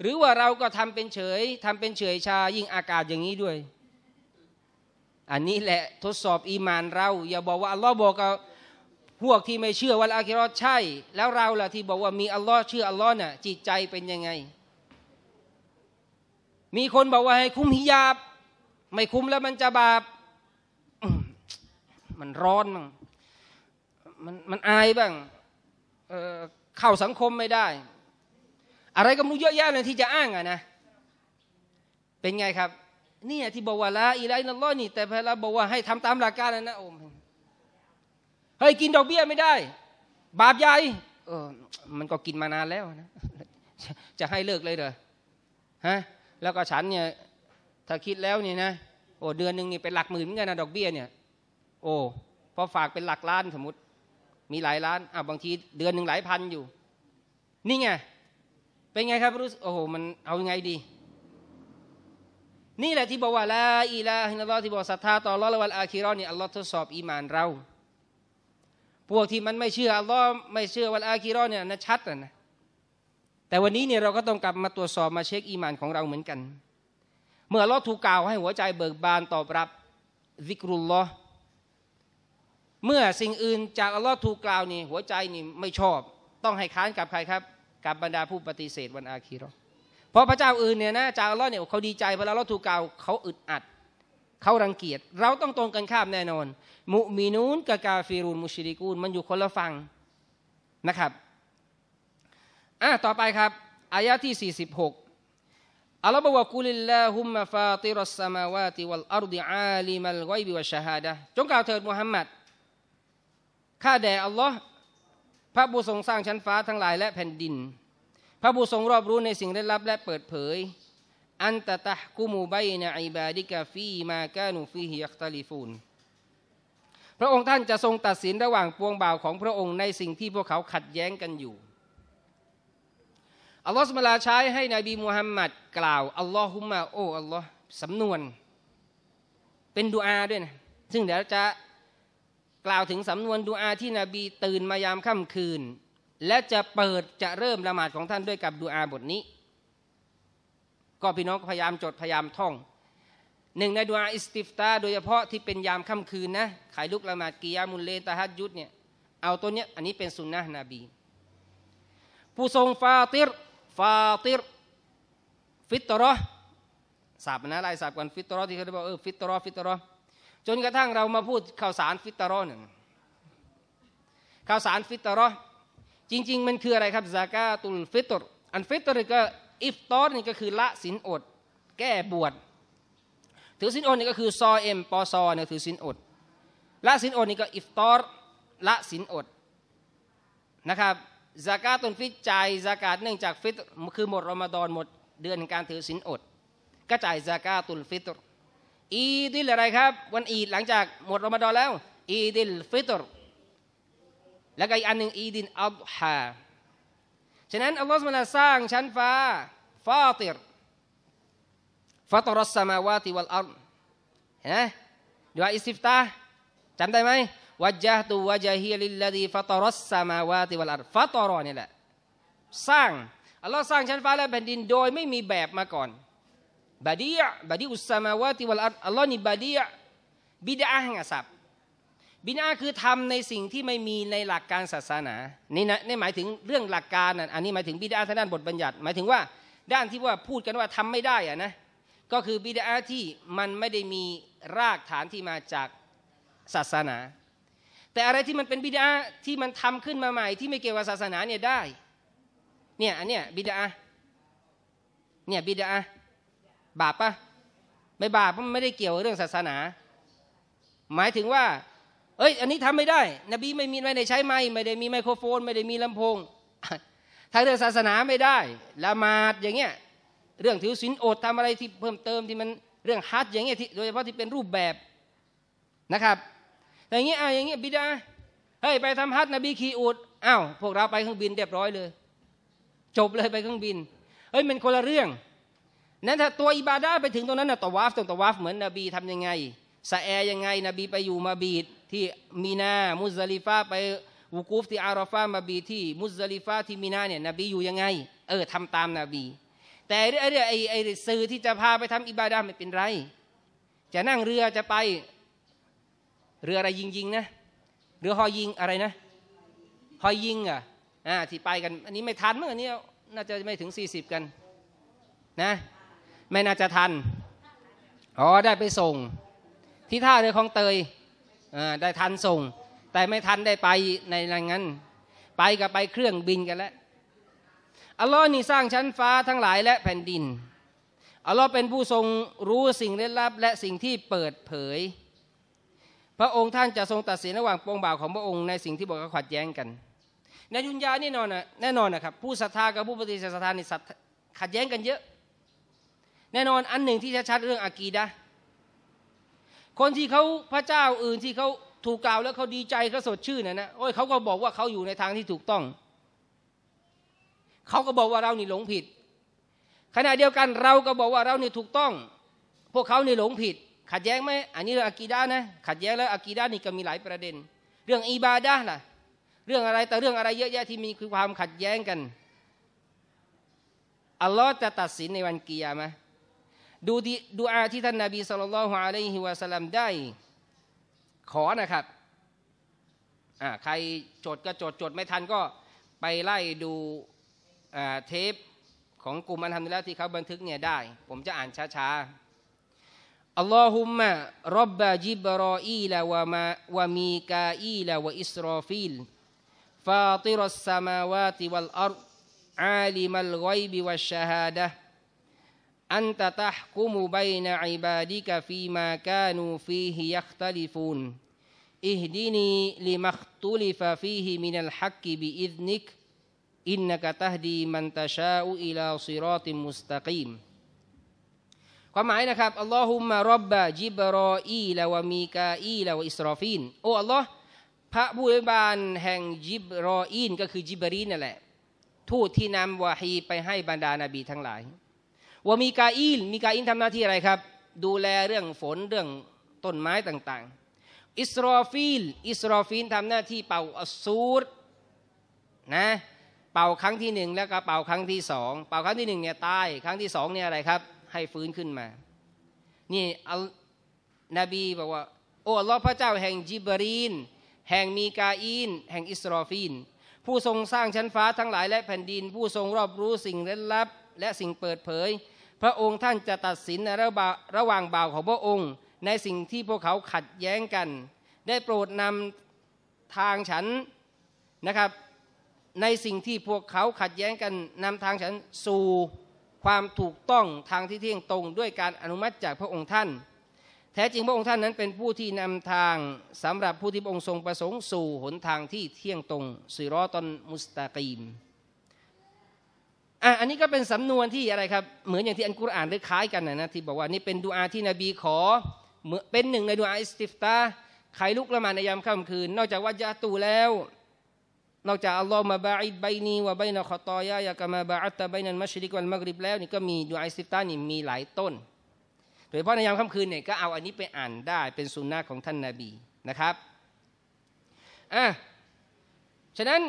หรือว่าเราก็ทำเป็นเฉยทำเป็นเฉยชายิ่งอากาศอย่างนี้ด้วยอันนี้แหละทดสอบอีมานเรา อย่าบอกว่าอัลลอฮ์บอกกับพวกที่ไม่เชื่อว่าอาคิรอใช่ แล้วเราล่ะที่บอกว่ามีอัลลอฮ์เชื่ออัลลอฮ์น่ะจิตใจเป็นยังไง มีคนบอกว่าให้ คุ้มฮิยาบ ไม่คุ้มแล้วมันจะบาปมันร้อนมั้งมันมันอายบ้างเเข้าสังคมไม่ได้ อะไรก็ม่งเยอะแยะเลยที่จะอ้างอะนะ เป็นไงครับเนี่ยที่บอกว่าละอไลนัิละลอนี่ แต่พเราบอกว่าให้ทำตามหลักการนะนะโอ้เฮ้ยกินดอกเบี้ยไม่ได้ บาปใหญ่เออมันก็กินมานานแล้วนะจะให้เลิกเลยเหรอฮะแล้วก็ฉันเนี่ยถ้าคิดแล้วเนี่ยนะโอ้เดือนหนึ่งนี่เป็นหลักหมื่นเหมือนกันนะดอกเบี้ยเนี่ยโอ้พอฝากเป็นหลักล้านสมมติ มีหลายล้านอ่ะบางทีเดือนหนึ่งหลายพันอยู่ นี่ไงเป็นไงครับรู้โอ้โหมันเอายังไงดีนี่แหละที่บอกว่าละอีลาฮิลลอที่บอกศรัทธาต่อลอละวันอาคิรอนี่อัลลอฮ์ทดสอบอีมานเราพวกที่มันไม่เชื่ออัลลอฮ์ไม่เชื่อวันอาคิรอเนี่ยนะชัดนะแต่วันนี้เนี่ยเราก็ต้องกลับมาตรวจสอบมาเช็คอีมานของเราเหมือนกัน เมื่อลอถูกกล่าวให้หัวใจเบิกบานตอบรับซิกรุลลอเมื่อสิ่งอื่น จากอัลลอฮ์ถูกกล่าวนี่ หัวใจนี่ไม่ชอบต้องให้ค้านกับใครครับ กับบรรดาผู้ปฏิเสธวันอาคีรอพราะพระเจ้าอื่นเนี่ยนะจาร์ลอฮเนี่ยเขาดีใจเวลาเราถูกกล่าวเขาอึดอัด เขารังเกียจเราต้องตรงกันข้ามแน่นอน มุมีนูนกับกาฟิรูนมุชริกูนมันอยู่คนละฝั่งนะครับอ่ะต่อไปครับอายะที่ 46อัลลอฮ์บอกว่ากุลิลลาฮุมมาฟาติรัสสมาวาติวัลอัรดิอาลิมัลกอบิวะชฮาดะจงกล่าวเถิดมุฮัมมัดข้าแด่อัลลอฮ์พระผู้ทรงสร้างชั้นฟ้าทั้งหลายและแผ่นดินพระผู้ทรงรอบรู้ในสิ่งลึกลับและเปิดเผย อันตะตะกุมูบนาอิบาดิกาฟีมากานูฟีฮิยักตลิฟูน พระองค์ท่านจะทรงตัดสินระหว่างปวงบ่าวของพระองค์ในสิ่งที่พวกเขาขัดแย้งกันอยู่ อัลลอฮฺสมลาใช้ให้นบีมูฮัมมัด กล่าวอัลลอฮุมะโอ้อัลลอฮ์สำนวน เป็นดูอาด้วยนะซึ่งเดี๋ยวจะกล่าวถึงสำนวนดูอาที่นบี ตื่นมายามค่ำคืนและจะเปิดจะเริ่มละหมาดของท่านด้วยกับดูอาบทนี้ ก็พี่น้องพยายามจดพยายามท่องหนึ่งในดูอาอิสติฟตาโดยเฉพาะที่เป็นยามค่ำคืนนะขายลุกละหมาดกิยามุลเลตาฮัดยุดเนี่ยเอาตัวเนี้ยอันนี้เป็นสุนนะนบีผู้ทรงฟาติรฟาติรฟิตรอสาบนะลายสาบกันฟิตรอที่เขาบอกเออฟิตรอฟิตรอจนกระทั่งเรามาพูดข่าวสารฟิตรอหนึ่งข่าวสารฟิตรอจริง ๆมันคืออะไรครับซากาตุลฟิตรอันฟิตรก็อิฟตอรนี่ก็คือละสินอด แก้บวชถือสินอดนี่ก็คือซอเอ็มปอซอเนี่ยถือสินอดละสินอดนี่ก็อิฟตอรละสินอดนะครับซากาตุลฟิตใจซากาเนื่องจากฟิตรคือหมดรอมฎอนหมดเดือนการถือสินอด ก็จ่ายซากาตุลฟิตรอีดิลอะไรครับวันอีดหลังจากหมดรอมฎอนแล้วอีดิลฟิตรแล้วก็อีกอันหนึ่งอีดินอัลฮาฉะนั้นอัลลอฮฺสุลาสร้างชั้นฟ้าฟาติรฟาตรัสสมาวาติวัลอัลเห็นไหมดูอิสิฟตาจำได้ไหมวัจห์ตุวัจฮีลิลลัดีฟาตรัสสมาวาติวัลอัลฟาตรอนี่แหละสร้างอัลลอฮ์สร้างชั้นฟ้าและแผ่นดินโดยไม่มีแบบมาก่อนบาดียะบาดีอุสสมาวาติวัลอัลอัลลอฮ์นี่บาดียะบิดาห์ไงสับบินาคือทำในสิ่งที่ไม่มีในหลักการศาสนานี่นะนี่หมายถึงเรื่องหลักการอันนี้หมายถึง บิดาทางด้านบทบัญญัติหมายถึงว่า ด้านที่ว่าพูดกันว่าทำไม่ได้อะนะก็คือบิดาที่มันไม่ได้มีรากฐานที่มาจากศาสนา แต่อะไรที่มันเป็นบิดาที่มันทำขึ้นมาใหม่ที่ไม่เกี่ยวกับศาสนาเนี่ยได้เนี่ยอันเนี้ยบิดาเนี่ยบิดาบาปปะไม่บาปเพราะมันไม่ได้เกี่ยวเรื่องศาสนา หมายถึงว่าเอ้ย อันนี้ทำไม่ได้ นบีไม่มีไม่ได้ใช้ไม้ไม่ได้มีไมโครโฟน ไม่ได้มีลำโพงทางเรื่องศาสนาไม่ได้ ละหมาดอย่างเงี้ย เรื่องถือศีลอดทำอะไรที่เพิ่มเติมที่มันเรื่องฮัทอย่างเงี้ยโดยเฉพาะที่เป็นรูปแบบนะครับ อย่างเงี้ยเอาอย่างเงี้ยบิดาเฮ้ยไปทำฮัทนบีขี่อูดอ้าวพวกเราไปเครื่องบินเรียบร้อยเลย จบเลยไปเครื่องบิน เฮ้ยมันคนละเรื่อง นั้นถ้าตัวอิบาดาไปถึงตรงนั้นนะตะวาฟตรงตะวาฟเหมือนนบีทํำยังไงสะแอยังไง นบีไปอยู่มาบีดที่มีนา มุซลิฟาไปวุกูฟที่อาราฟามาบี ที่ มุซลิฟาที่มีนาเนี่ยนบีอยู่ยังไงเออทำตามนบี แต่เรื่องไอ้ไอ้สื่อที่จะพาไปทำอิบาดาไม่เป็นไรจะนั่งเรือจะไป เรืออะไรยิงยิงนะเรือหอยิงอะไรนะหอยิงอ่ะอ่าที่ไปกันอัน นี้ไม่ทันมั้งอันนี้น่าจะไม่ถึงสสี่ิบกันนะไม่น่าจะทันอ๋อได้ไปส่งที่ท่าเรือคลองเตยได้ทันส่ง แต่ไม่ทันได้ไปในรงั้นไปกับไปเครื่องบินกันแล้วอัลลอฮ์นี่สร้างชั้นฟ้าทั้งหลายและแผ่นดิน อัลลอฮ์เป็นผู้ทรงรู้สิ่งลึกลับและสิ่งที่เปิดเผย พระองค์ท่านจะทรงตัดสินระหว่างปวงบ่าวของพระองค์ในสิ่งที่บอกขัดแย้งกัน ในยุนยาแน่นอนนะแน่นอนนะครับผู้ศรัทธากับผู้ปฏิเสธศรัทธานี่ขัดแย้งกันเยอะ แน่นอนอันหนึ่งที่ชัดๆเรื่องอากีดะคนที่เขาพระเจ้าอื่นที่เขาถูกกล่าวแล้วเขาดีใจเขาสดชื่นนะนะโอ้ยเขาก็บอกว่าเขาอยู่ในทางที่ถูกต้องเขาก็บอกว่าเรานี่หลงผิด ขณะเดียวกัน เราก็บอกว่าเรานี่ถูกต้อง พวกเขานี่หลงผิด ขัดแย้งไหมอันนี้เรื่องอากีดานะขัดแย้งแล้วอากีดานี่ก็มีหลายประเด็น เรื่องอิบาดะล่ะเรื่องอะไรแต่เรื่องอะไรเยอะแยะที่มีคือความขัดแย้งกันอัลลอฮ์จะตัดสินในวันกิยามะดูดูอาที่ท่านนาบีสุลต่านฮะอะลัยฮิวะสลัมได้ ขอนะครับใครจดก็จดจดไม่ทันก็ไปไล่ดูเทปของกลุ่มอันทำนิลวที่เขาบันทึกเนี่ยได้ ผมจะอ่านช้าๆอัลลอฮุมะรับบะจิบรออีลาวะมาวะมีกาอีลาวะอิสรอฟิลฟาติรัสสมาวาติวัลอัร์อาลิมัลไกบิวัชชาฮาดะ أنت تحكم بين عبادك فيما كانوا فيه يختلفون اهدني لما اختلف فيه من الحق بإذنك إنك تهدي من تشاء إلى صراط مستقيم ความหมายนะครับอัลลอฮุมะรับบะจิบรออีลาวามีกาอีลาวอิสรอฟีนโอ้อัลลอฮ์พระผู้บานแห่งจิบรออีนก็คือจิบรีนนั่นแหละทูตที่นำวาฮีไปให้บรรดานาบีทั้งหลายว่ามีกาอิล มีกาอิลทำหน้าที่อะไรครับ ดูแลเรื่องฝน เรื่องต้นไม้ต่างๆ อิสรอฟิลอิสรอฟิลทำหน้าที่เป่าอสูรนะ เป่าครั้งที่หนึ่งแล้วก็เป่าครั้งที่สองเป่าครั้งที่หนึ่งเนี่ยตายครั้งที่สองเนี่ยอะไรครับ ให้ฟื้นขึ้นมา นี่อัลนบีบอกว่า โอ้ลอพระเจ้าแห่งจิบรีนแห่งมีกาอินแห่งอิสรอฟินผู้ทรงสร้างชั้นฟ้าทั้งหลายและแผ่นดิน ผู้ทรงรอบรู้สิ่งลึกลับ และสิ่งเปิดเผยพระองค์ท่านจะตัดสินในระหว่างบ่าวของพระองค์ ในสิ่งที่พวกเขาขัดแย้งกัน ได้โปรดนำทางฉันนะครับในสิ่งที่พวกเขาขัดแย้งกันนำทางฉันสู่ความถูกต้องทางที่เที่ยงตรงด้วยการอนุมัติจากพระองค์ท่าน แท้จริงพระองค์ท่านนั้นเป็นผู้ที่นำทางสำหรับผู้ที่พระองค์ทรงประสงค์สู่หนทางที่เที่ยงตรงสิรอตอนมุสตาคีมอันนี้ก็เป็นสำนวนที่อะไรครับเหมือนอย่างที่อันกุรอานหรือคล้ายกันนะนะที่บอกว่านี่เป็นดูอาที่นบีขอเป็นหนึ่งในดูอาอิสติฟตาใครลุกละหมาดในยามค่ำคืน นอกจากว่าจะตูแล้ว นอกจากอัลลอฮ์มาบาอิดใบนีว่าใบนาขอตอยายากมาบาอัตตะใบนันมัชริกวันมะกริบแล้ว นี่ก็มีดูอาอิสติฟตานี่มีหลายต้นโดยเฉพาะในยามค่ำคืนเนี่ยก็เอาอันนี้ไปอ่านได้เป็นสุนนะของท่านนาบีนะครับอ่ะฉะนั้น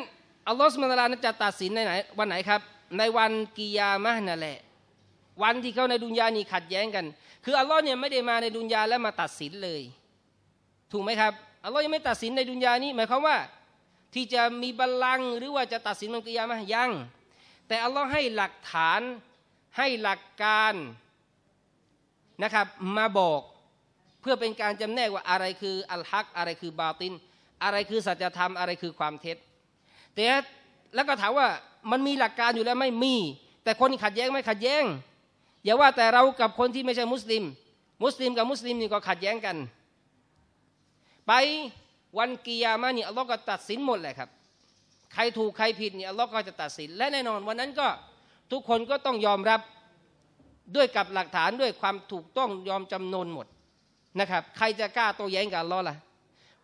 อัลลอฮ์สุมาลาจะตัดสินในไหนวันไหนครับในวันกิยามะนั่นแหละ วันที่เขาในดุนยานี่ขัดแย้งกันคือ อัลลอฮ์เนี่ยไม่ได้มาในดุนยาแล้วมาตัดสินเลย ถูกไหมครับอัลลอฮ์ยังไม่ตัดสินในดุนยานี้หมายความว่า ที่จะมีบัลลังหรือว่าจะตัดสินมันกิยามะยังแต่อัลลอฮ์ให้หลักฐาน ให้หลักการนะครับ มาบอกเพื่อเป็นการจำแนกว่าอะไรคือ อัลฮัก อะไรคือบาติน อะไรคือสัจธรรมอะไรคือความเท็จแต่แล้วก็ถามว่ามันมีหลักการอยู่แล้วไม่มี แต่คนขัดแย้งไม่ขัดแย้งอย่าว่าแต่เรากับคนที่ไม่ใช่มุสลิม มุสลิมกับมุสลิมนี่ก็ขัดแย้งกัน ไปวันกิยามานี่อัลลอฮ์ก็ตัดสินหมดแหละครับ ใครถูกใครผิดนี่อัลลอฮ์ก็จะตัดสินและแน่นอนวันนั้นก็ทุกคนก็ต้องยอมรับด้วยกับหลักฐานด้วยความถูกต้องยอมจำนนหมดนะครับ ใครจะกล้าโต้แย้งกับอัลลอฮ์ล่ะ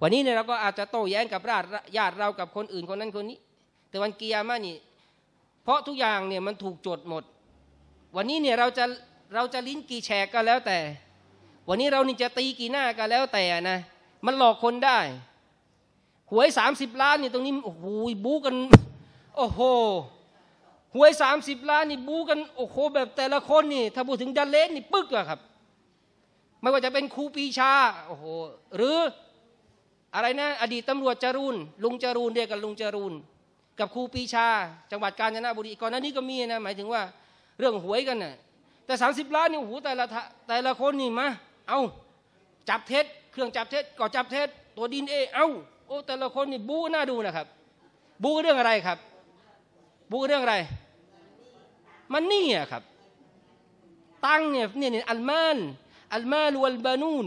วันนี้เนี่ยเราก็อาจจะโต้แย้งกับญาติเรากับคนอื่นคนนั้นคนนี้แต่วันกิยามะนี่ เพราะทุกอย่างเนี่ยมันถูกจดหมด วันนี้เนี่ยเราจะเราจะลิ้นกี่แฉกก็แล้วแต่ วันนี้เรานี่จะตีกี่หน้าก็แล้วแต่นะ มันหลอกคนได้ หวยสามสิบล้านนี่ตรงนี้ โอ้โหบู๊กัน โอ้โห หวยสามสิบล้านนี่บู๊กัน โอ้โห แบบแต่ละคนนี่ ถ้าพูดถึงดันเลสนี่ปึ๊กอะครับ ไม่ว่าจะเป็นครูปีชา โอ้โห หรืออะไรนะ อดีตตำรวจจรูนลุงจรูนเรียกกันลุงจรูนกับครูปีชา จังหวัดกาญจนบุรีก่อนหน้านี้ก็มีนะหมายถึงว่าเรื่องหวยกันนะ่ะแต่สามสิบล้านนี่โอ้โหแต่ละแต่ละคนนี่มาเอาจับเท็จเครื่องจับเท็จก่อจับเท็จตัวดินเอเอาโอ้ แต่ละคนนี่บูน่าดูนะครับ บูเรื่องอะไรครับ บูเรื่องอะไร มันนี่อะครับ ตังเนี่ยเนี่ยอัลมานอัลมาลวัลบานูน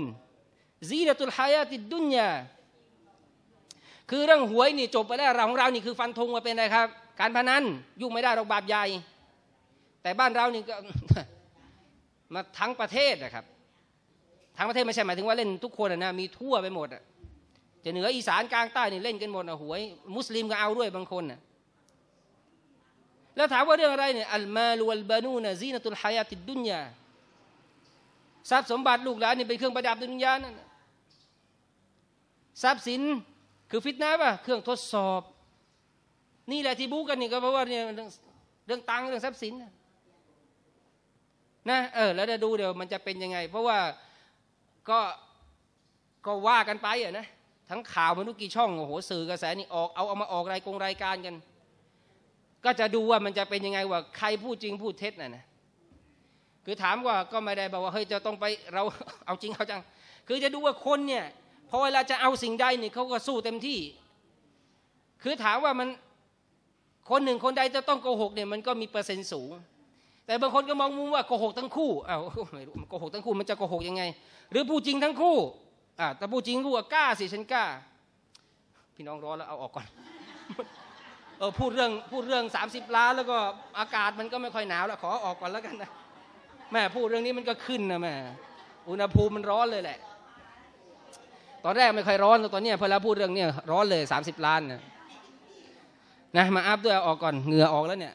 ซีดตุลฮายาติดดุนยาคือเรื่องหวยนี่จบไปแล้วเราของเรานี่คือฟันธงว่าเป็นอะไรครับการพนันยุ่งไม่ได้เราบาปใหญ่แต่บ้านเรานี่ก็มาทั้งประเทศนะครับ ทั้งประเทศไม่ใช่หมายถึงว่าเล่นทุกคนนะมีทั่วไปหมดอ่ะจะเหนืออีสานกลางใต้นี่เล่นกันหมดนะหวยมุสลิมก็เอาด้วยบางคนนะแล้วถามว่าเรื่องอะไรเนี่ยอัลมาลวลบานูนะซีนตุลฮายาติดดุนยาทรัพย์สมบัติลูกหลานนี่เป็นเครื่องประดับดุนยานั่นทรัพย์สินคือฟิตนะป่ะเครื่องทดสอบ นี่แหละที่บู๊กันนี่ก็เพราะว่าเนี่ยเรื่องตังเรื่องทรัพย์สินนะเออแล้วจะดูเดี๋ยวมันจะเป็นยังไง เพราะว่าก็ก็ว่ากันไป อ่ะนะทั้งข่าวมันษู์กี่ช่องโอ้โหสื่อกระแสนี่ออกเอาเอามาออกรายกงรายการกัน ก็จะดูว่ามันจะเป็นยังไงว่าใครพูดจริงพูดเท็จน่ะนะคือถามว่าก็ไม่ได้บอกว่าเฮ้ยจะต้องไป เราเอาจริงเอาจัง คือจะดูว่าคนเนี่ยพอเวลาจะเอาสิ่งใดนี่เขาก็สู้เต็มที่ คือถามว่ามันคนหนึ่งคนใดจะต้องโกหกเนี่ยมันก็มีเปอร์เซ็นต์สูง แต่บางคนก็มองมุมว่าโกหกทั้งคู่ เอ้าไม่รู้โกหกทั้งคู่มันจะโกหกยังไงหรือพูดจริงทั้งคู่อ่าแต่พูดจริงกูกล้าสิฉันกล้า พี่น้องร้อนแล้วเอาออกก่อนเออพูดเรื่องพูดเรื่อง30ล้านแล้วก็อากาศมันก็ไม่ค่อยหนาวแล้วขอออกก่อนแล้วกันนะแม่พูดเรื่องนี้มันก็ขึ้นนะแม่อุณหภูมิมันร้อนเลยแหละตอนแรกไม่เคยร้อนตอนนี้พอแล้วพูดเรื่องเนี้ยร้อนเลยสามสิบล้านนะนะมาอัพด้วยออกก่อนเหงื่อออกแล้วเนี่ย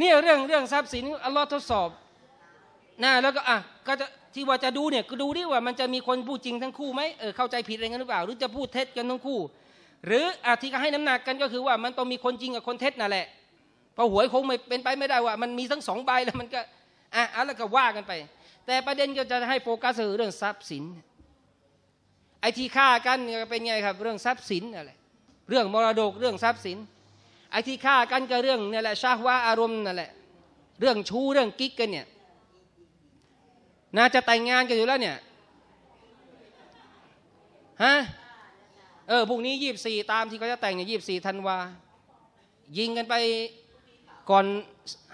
นี่เรื่องเรื่องทรัพย์สินอัลลอฮ์ทดสอบนะแล้วก็อ่ะก็จะที่ว่าจะดูเนี่ยก็ดูดิว่ามันจะมีคนพูดจริง ทั้งคู่ไหมเออเข้าใจผิดอะไรกันหรือเปล่าหรือจะพูดเท็จกันทั้งคู่ หรืออ่ะที่ให้น้ำหนักกันก็คือว่ามันต้องมีคนจริงกับคนเท็จนั่นแหละพอหวยคงไม่เป็นไปไม่ได้ว่ามันมีทั้งสองใบแล้วมันก็อ่ะเอาแล้วก็ว่ากันไปแต่ประเด็นก็จะให้โฟกัสือเรื่องทรัพย์สิน ไอ้ที่ฆ่ากันเป็นไงครับเรื่องทรัพย์สินอะไรเรื่องมรดกเรื่องทรัพย์สิน ไอ้ที่ฆ่ากันก็เรื่องนี่แหละชาวะอารมณ์นั่นแหละเรื่องชู้เรื่องกิ๊กกันเนี่ยน่าจะแต่งงานกันอยู่แล้วเนี่ยฮะเออพรุ่งนี้ยี่บสี่ตามที่เขาจะแต่งเนี่ยยี่บสี่ธันวายิงกันไปก่อน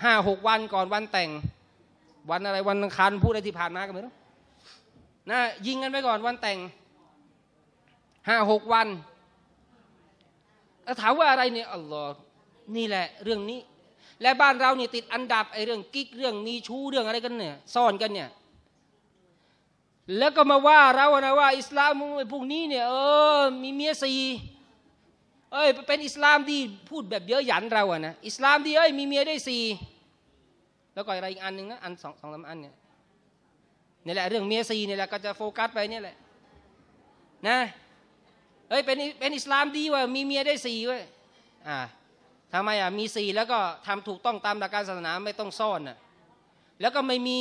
ห้าหกวันก่อนวันแต่งวันอะไรวันอังคารพูดอะไรที่ผ่านมากันไหมรู้นะยิงกันไปก่อนวันแต่งห้าหกวันถามว่าอะไรเนี่ยอัลลอฮ์นี่แหละ เรื่องนี้ และบ้านเราเนี่ยติดอันดับไอ้เรื่องกิ๊กเรื่องมีชู้เรื่องอะไรกันเนี่ยซ่อนกันเนี่ย แล้วก็มาว่าเรานะว่าอิสลามพวกนี้เนี่ย เออ มีเมียสี่เอ้ยเป็นอิสลามดีพูดแบบเยอะหยันเราอะนะอิสลามดีเอ้ยมีเมียได้สี่แล้วก็อะไรอีกอันหนึ่งนะอันสองสองสาอันเนี่ยนี่แหละเรื่องเมียซีนี่แหละก็จะโฟกัสไปนี่แหละนะเอ้ยเป็นเป็นอิสลามดีว่ามีเมียได้สี่เว้ยอ่าทำไมอ่ะมีสี่แล้วก็ทำถูกต้องตามหลักการศาสนาไม่ต้องซ่อนน่ะแล้วก็ไม่มี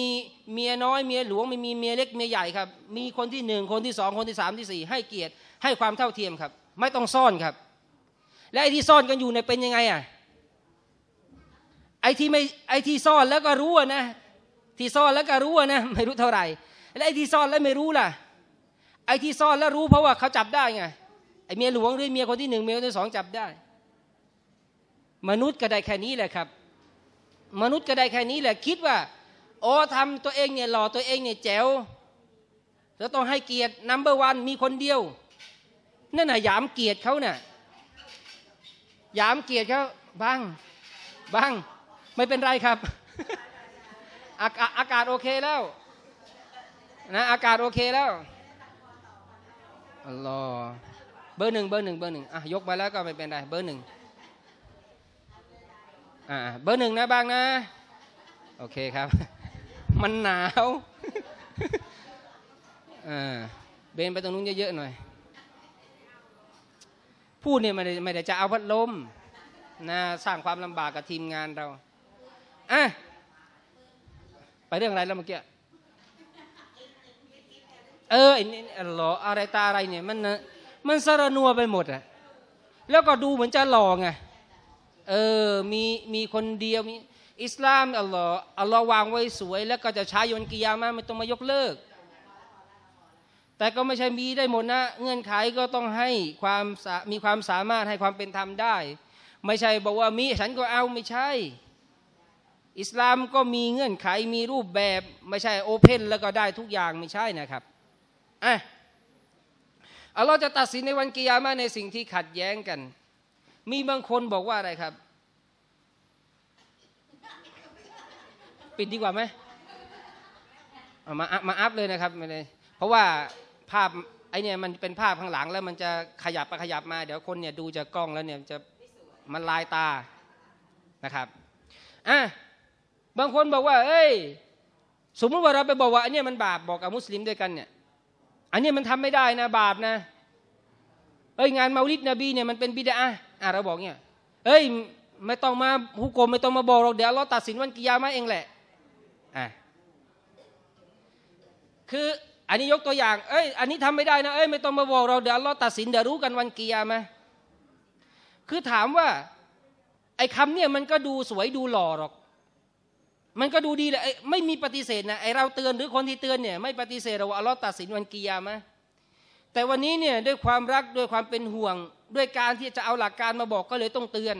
เมียน้อยเมียหลวงไม่มีเมียเล็กเมียใหญ่ครับ มีคนที่หนึ่งคนที่สองคนที่สามที่สี่ให้เกียรติให้ความเท่าเทียมครับ ไม่ต้องซ่อนครับ และไอ้ที่ซ่อนกันอยู่เนี่ยเป็นยังไงอ่ะไอ้ที่ไม่ไอ้ที่ซ่อนแล้วก็รู้นะที่ซ่อนแล้วก็รู้นะไม่รู้เท่าไหร่ แล้วไอ้ที่ซ่อนแล้วไม่รู้ล่ะ ไอ้ที่ซ่อนแล้วรู้เพราะว่าเขาจับได้ไงไอ้เมียหลวงหรือเมียคนที่หนึ่งเมียคนที่สองจับได้ มนุษย์ก็ได้แค่นี้แหละครับ มนุษย์ก็ได้แค่นี้แหละ คิดว่าโอ้ทำตัวเองเนี่ยหล่อตัวเองเนี่ยแจ๋วแล้วต้องให้เกียรตินัมเบอร์วันมีคนเดียวนั่นน่ะยามเกียรติเขาน่ะ ยามเกียรติเขาบ้างบ้างไม่เป็นไรครับอากาศอากาศโอเคแล้วนะอากาศโอเคแล้วอัลลอฮเบอร์หนึ่งเบอร์หนึ่งเบอร์หนึ่งอ่ะยกไปแล้วก็ไม่เป็นไรเบอร์หนึ่งอ่าเบอร์หนึ่งนะบางนะโอเคครับ มันหนาวเบนไปตรงนู้นเยอะๆหน่อยพูดเนี่ยไม่ได้ไม่ได้จะเอาพัดลมนะสร้างความลำบากกับทีมงานเราอะไปเรื่องอะไรแล้วเมื่อกี้ เออไอ้นี่หล่ออะไรตาอะไรเนี่ย มันมันสระนัวไปหมดอะแล้วก็ดูเหมือนจะหล่อไง เออมีมีคนเดียวมีอิสลามอัลลอฮ์อัลลอฮ์วางไว้สวยแล้วก็จะใช้ยนกิยามาไม่ต้องมายกเลิก แต่ก็ไม่ใช่มีได้หมดนะเงื่อนไขก็ต้องให้ความมีความสามารถให้ความเป็นธรรมได้ ไม่ใช่บอกว่ามีฉันก็เอาไม่ใช่อิสลามก็มีเงื่อนไขมีรูปแบบไม่ใช่โอเพนแล้วก็ได้ทุกอย่างไม่ใช่นะครับอ่ะอัลลอฮ์จะตัดสินในวันกิยามาในสิ่งที่ขัดแย้งกัน มีบางคนบอกว่าอะไรครับปิดดีกว่าไหมามามาอัพเลยนะครับไม่เลยเพราะว่าภาพไอเนี่ยมันเป็นภาพข้างหลัง แล้วมันจะขยับไปขยับมา เดี๋ยวคนเนี่ยดูจากกล้องแล้วเนี่ยจะมันลายตานะครับอ่ะบางคนบอกว่า เอ้ย สมมติว่าเราไปบอกว่าอันนี้มันบาปบอกกับมุสลิมด้วยกันเนี่ย อันนี้มันทำไม่ได้นะ บาปนะ เอ้ยงานมาลิดนบีเนี่ยมันเป็นบิดาอ่ะเราบอกเนี่ย เอ้ยไม่ต้องมาุกโกมไม่ ต้องมาบอกเราเดี๋ยวเราตัดสินวันกิยามาเองแหละอ่ะคืออันนี้ยกตัวอย่าง เอ้ยอันนี้ทำไม่ได้นะ เอ้ยไม่ต้องมาบอกเราเดี๋ยวเราตัดสินเดี๋ยวรู้กัน วันกิยามาคือถามว่า ไอ้คำเนี่ยมันก็ดูสวยดูหล่อหรอกมันก็ดูดีแหละไม่มีปฏิเสธนะไอเราเตือนหรือคนที่เตือนเนี่ยไม่ปฏิเสธเราาอัลลอฮ์ตัดสินวันกียามะแต่วันนี้เนี่ยด้วยความรักด้วยความเป็นห่วงด้วยการที่จะเอาหลักการมาบอกก็เลยต้องเตือน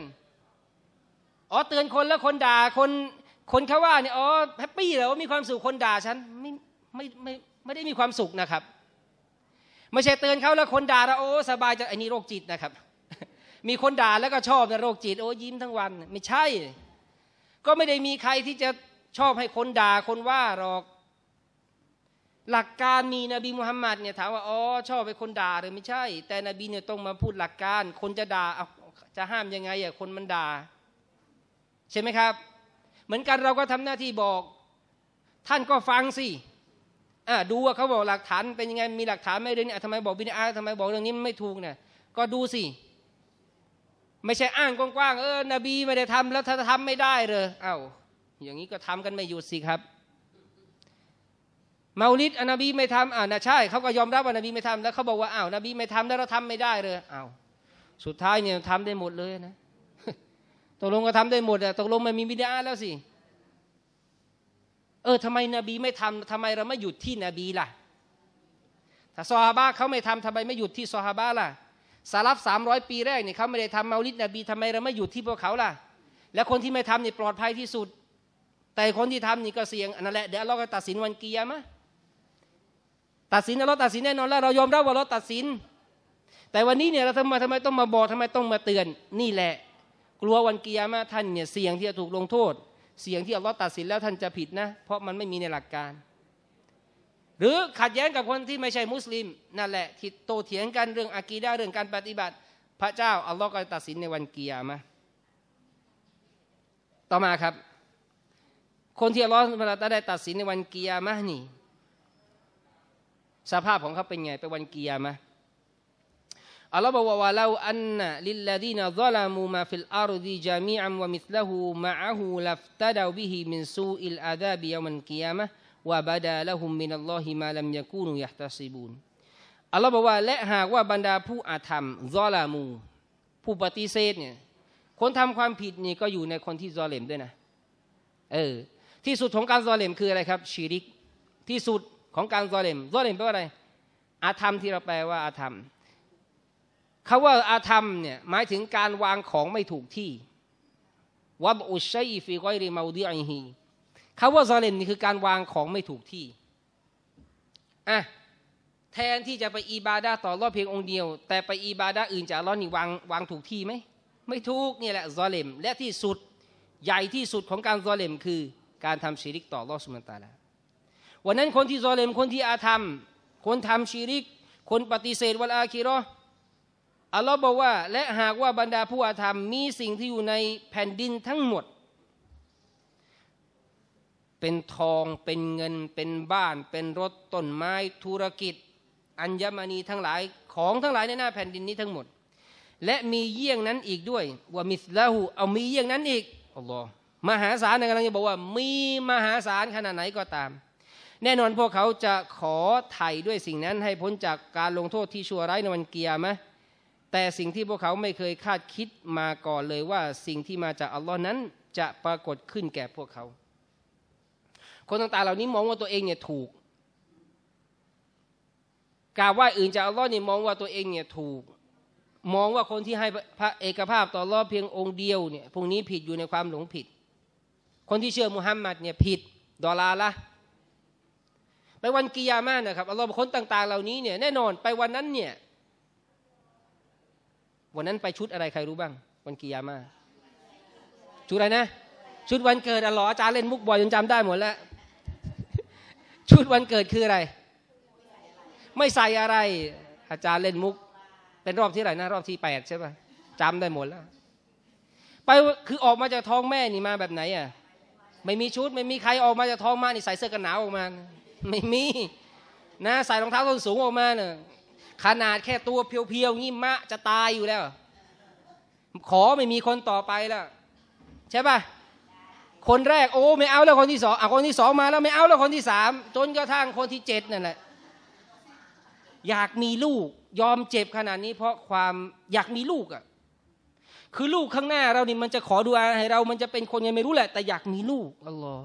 อ๋อเตือนคนแล้วคนด่าคนคนเขาว่าเนี่ยอ๋อแฮปปี้เหรอมีความสุขคนด่าฉันไม่ไม่ไม่ไม่ได้มีความสุขนะครับไม่ใช่เตือนเขาแล้วคนด่าเราโอ้สบายจะไอ้นี่โรคจิตนะครับ มีคนด่าแล้วก็ชอบนโรคจิตโอ้ยิ้มทั้งวัน ไม่ใช่ก็ไม่ได้มีใครที่จะชอบให้คนด่าคนว่าหรอก หลักการมีนบีมุฮัมมัดเนี่ยถามว่าอ๋อชอบไปคนด่าหรือไม่ใช่ แต่นบีเนี่ยต้องมาพูดหลักการ คนจะด่าจะห้ามยังไงอ่ะคนมันด่าใช่ไหมครับ เหมือนกันเราก็ทำหน้าที่บอก ท่านก็ฟังสิ อ่าดูว่าเขาบอกหลักฐานเป็นยังไงมีหลักฐานไม่เรื่องนี้ทำไมบอกบินอาทำไมบอกเรื่องนี้ไม่ถูกเนี่ยก็ดูสิไม่ใช่อ้างกว้างๆเออนบีไม่ได้ทำแล้วถ้าทำไม่ได้เลยเอา้าอย่างนี้ก็ทำกันไม่หยุดสิครับมาลิดอนบีไม่ทำอ่านะใช่เขาก็ยอมรับว่านบีไม่ทำแล้วเขาบอกว่าอ้าวนบีไม่ทำแล้วเราทำไม่ได้เลยเอา้าสุดท้ายเนี่ยทำได้หมดเลยนะตกลงก็ทำได้หมดอะตกลงมันมีวิดาแล้วสิเออทำไมนบีไม่ทำทำไมเราไม่หยุดที่นบีล่ะ ถ้าซอฮาบะเขาไม่ทำทำไมไม่หยุดที่ซอฮาบะล่ะสารับสามร้อยปีแรกเนี่ยเขาไม่ได้ทำมาลิดนบีทำไมเราไม่หยุดที่พวกเขาล่ะ และคนที่ไม่ทำนี่ปลอดภัยที่สุด แต่คนที่ทำนี่ก็เสี่ยงนั่นแหละเดี๋ยวเราก็ตัดสินวันเกียร์มะตัดสินเราตัดสินแน่นอนแล้วเรายอมรับว่าเราตัดสิน แต่วันนี้เนี่ยเราทำไมทำไมต้องมาบอกทำไมต้องมาเตือน นี่แหละ กลัววันเกียร์มะท่านเนี่ยเสี่ยงที่จะถูกลงโทษ เสี่ยงที่อัลลอตตัดสินแล้วท่านจะผิดนะ เพราะมันไม่มีในหลักการหรือขัดแย้งกับคนที่ไม่ใช่มุสลิมนั่นแหละที่โตเถียงกันเรื่องอากีดาเรื่องการปฏิบัติ พระเจ้าอัลลอฮ์ก็ตัดสินในวันกิยามะต่อมาครับ คนที่อัลลอฮ์ได้ตัดสินในวันกิยามะนี่สภาพของเขาเป็นไงไปวันกิยามะอัลลอฮ์บอกว่าเราอันนนลิลลาดีนัลลามูมาฟิลอาร์ดีจามีอัมวะมิสลหูมะอฮูลัฟตะดาบิฮิมินซูอิลอาดาบิยามันกิยามะว่าบาดาละหุมมินัลลอฮิมาลัมยากูนุยัตซีบูนอัลลอฮ์บอกว่าและหากว่าบรรดาผู้อาธรรมซอลามู ผู้ปฏิเสธเนี่ยคนทำความผิดนี่ก็อยู่ในคนที่ซอเลมด้วยนะเออที่สุดของการซอเลมคืออะไรครับชีริกที่สุดของการซอเลมซอเลมแปลว่าอะไรอาธรรมที่เราแปลว่าอาธรรมคาว่าอาธรรมเนี่ยหมายถึงการวางของไม่ถูกที่วับอุชัยฟีกอยริมาดีอิฮีคาว่าซาเลมนี่คือการวางของไม่ถูกที่อ่ะแทนที่จะไปอีบาดาต่อรอดเพียงองค์เดียว แต่ไปอีบาดาอื่นจากรอดนี่วางวางถูกที่ไหม ไม่ถูกนี่แหละซาเลมและที่สุดใหญ่ที่สุดของการซาเลมคือการทำชีริกต่อรอดสุมันตาละวันนั้นคนที่ซาเลมคนที่อาธรรม คนทำชีริก คนปฏิเสธวันอาคิรออัลลอฮ์บอกว่า และหากว่าบรรดาผู้อาธรรมมีสิ่งที่อยู่ในแผ่นดินทั้งหมดเป็นทองเป็นเงินเป็นบ้าน เป็นรถต้นไม้ธุรกิจ อัญมณีทั้งหลายของทั้งหลายในหน้าแผ่นดินนี้ทั้งหมด และมีเยี่ยงนั้นอีกด้วยว่ามิสลาหูเอามีเยี่ยงนั้นอีกอัลลอฮ์มหาศาลในกำลังจะบอกว่ามีมหาศาลขนาดไหนก็ตาม แน่นอนพวกเขาจะขอไถ่ด้วยสิ่งนั้นให้พ้นจากการลงโทษที่ชั่วร้ายในวันเกียร์มะแต่สิ่งที่พวกเขาไม่เคยคาดคิดมาก่อนเลยว่าสิ่งที่มาจากอัลลอฮ์นั้นจะปรากฏขึ้นแก่พวกเขาคนต่างๆเหล่านี้มองว่าตัวเองเนี่ยถูกก่าวไหวอื่นจากอัลลอฮ์เนี่ยมองว่าตัวเองเนี่ยถูก มองว่าคนที่ให้พระเอกภาพ ต่อรอดเพียงองค์เดียวเนี่ยพวกนี้ผิดอยู่ในความหลงผิด คนที่เชื่อมุฮัมมัดเนี่ยผิด ดอลาละไปวันกิยามานะครับอัลลอฮ์คนต่าง ๆ เหล่านี้เนี่ยแน่นอน ไปวันนั้นเนี่ยวันนั้นไปชุดอะไรใครรู้บ้าง วันกิยามาชุดอะไรนะชุดวันเกิดอัลลอฮ์อาจารย์เล่นมุกบอยจนจำได้หมดแล้วชุดวันเกิดคืออะไร ไม่ใส่อะไร อาจารย์เล่นมุกเป็นรอบที่ไหนนะรอบที่แปดใช่ปะจำได้หมดแล้วไปคือออกมาจากท้องแม่นี่มาแบบไหนอ่ะไม่มีชุดไม่มีใครออกมาจากท้องมานี่ใส่เสื้อกันหนาวออกมา ไม่มี นะใส่รองเท้าส้นสูงออกมาเนี่ยขนาดแค่ตัวเพียวๆงี้มะจะตายอยู่แล้วขอไม่มีคนต่อไปแล้วใช่ป่ะคนแรกโอ้ไม่เอาแล้วคนที่สองอ่ะคนที่สองมาแล้วไม่เอาแล้วคนที่สามจนกระทั่งคนที่เจ็ดนั่นแหละอยากมีลูกยอมเจ็บขนาดนี้ เพราะความอยากมีลูกอะ่ะคือลูกข้างหน้าเรานี่มันจะขอดูอาให้เรามันจะเป็นคนยังไม่รู้แหละ แต่อยากมีลูกอัลลอฮ์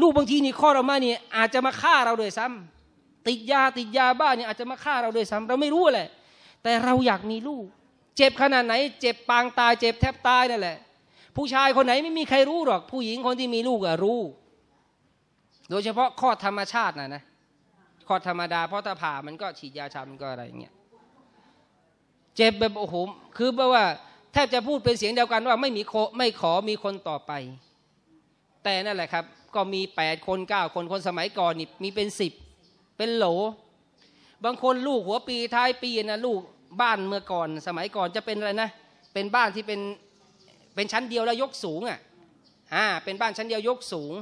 ลูกบางทีนี่ข้อเรามาเนี่ยอาจจะมาฆ่าเราด้วยซ้ำ ติดยาติดยาบ้านี่ยอาจจะมาฆ่าเราด้วยซ้ำ เราไม่รู้แหละ แต่เราอยากมีลูก เจ็บขนาดไหน เจ็บปางตายเจ็บแทบตายนั่นแหละผู้ชายคนไหนไม่มีใครรู้หรอก ผู้หญิงคนที่มีลูกอะรู้ โดยเฉพาะข้อธรรมชาตินะนะ ข้อธรรมดาเพราะตาผ่ามันก็ฉีดยาชามันก็อะไรเงี้ยเจ็บแบบโอ้โหคือแปลว่า แทบจะพูดเป็นเสียงเดียวกันว่าไม่มีโคไม่ขอมีคนต่อไป แต่นั่นแหละครับ ก็มีแปดคนเก้าคนคนสมัยก่อนนี่มีเป็นสิบเป็นโหล บางคนลูกหัวปีท้ายปีนะลูกบ้านเมื่อก่อน สมัยก่อนจะเป็นอะไรนะเป็นบ้านที่เป็นเป็นชั้นเดียวแล้วยกสูงอ่ะ อ่า เป็นบ้านชั้นเดียวยกสูง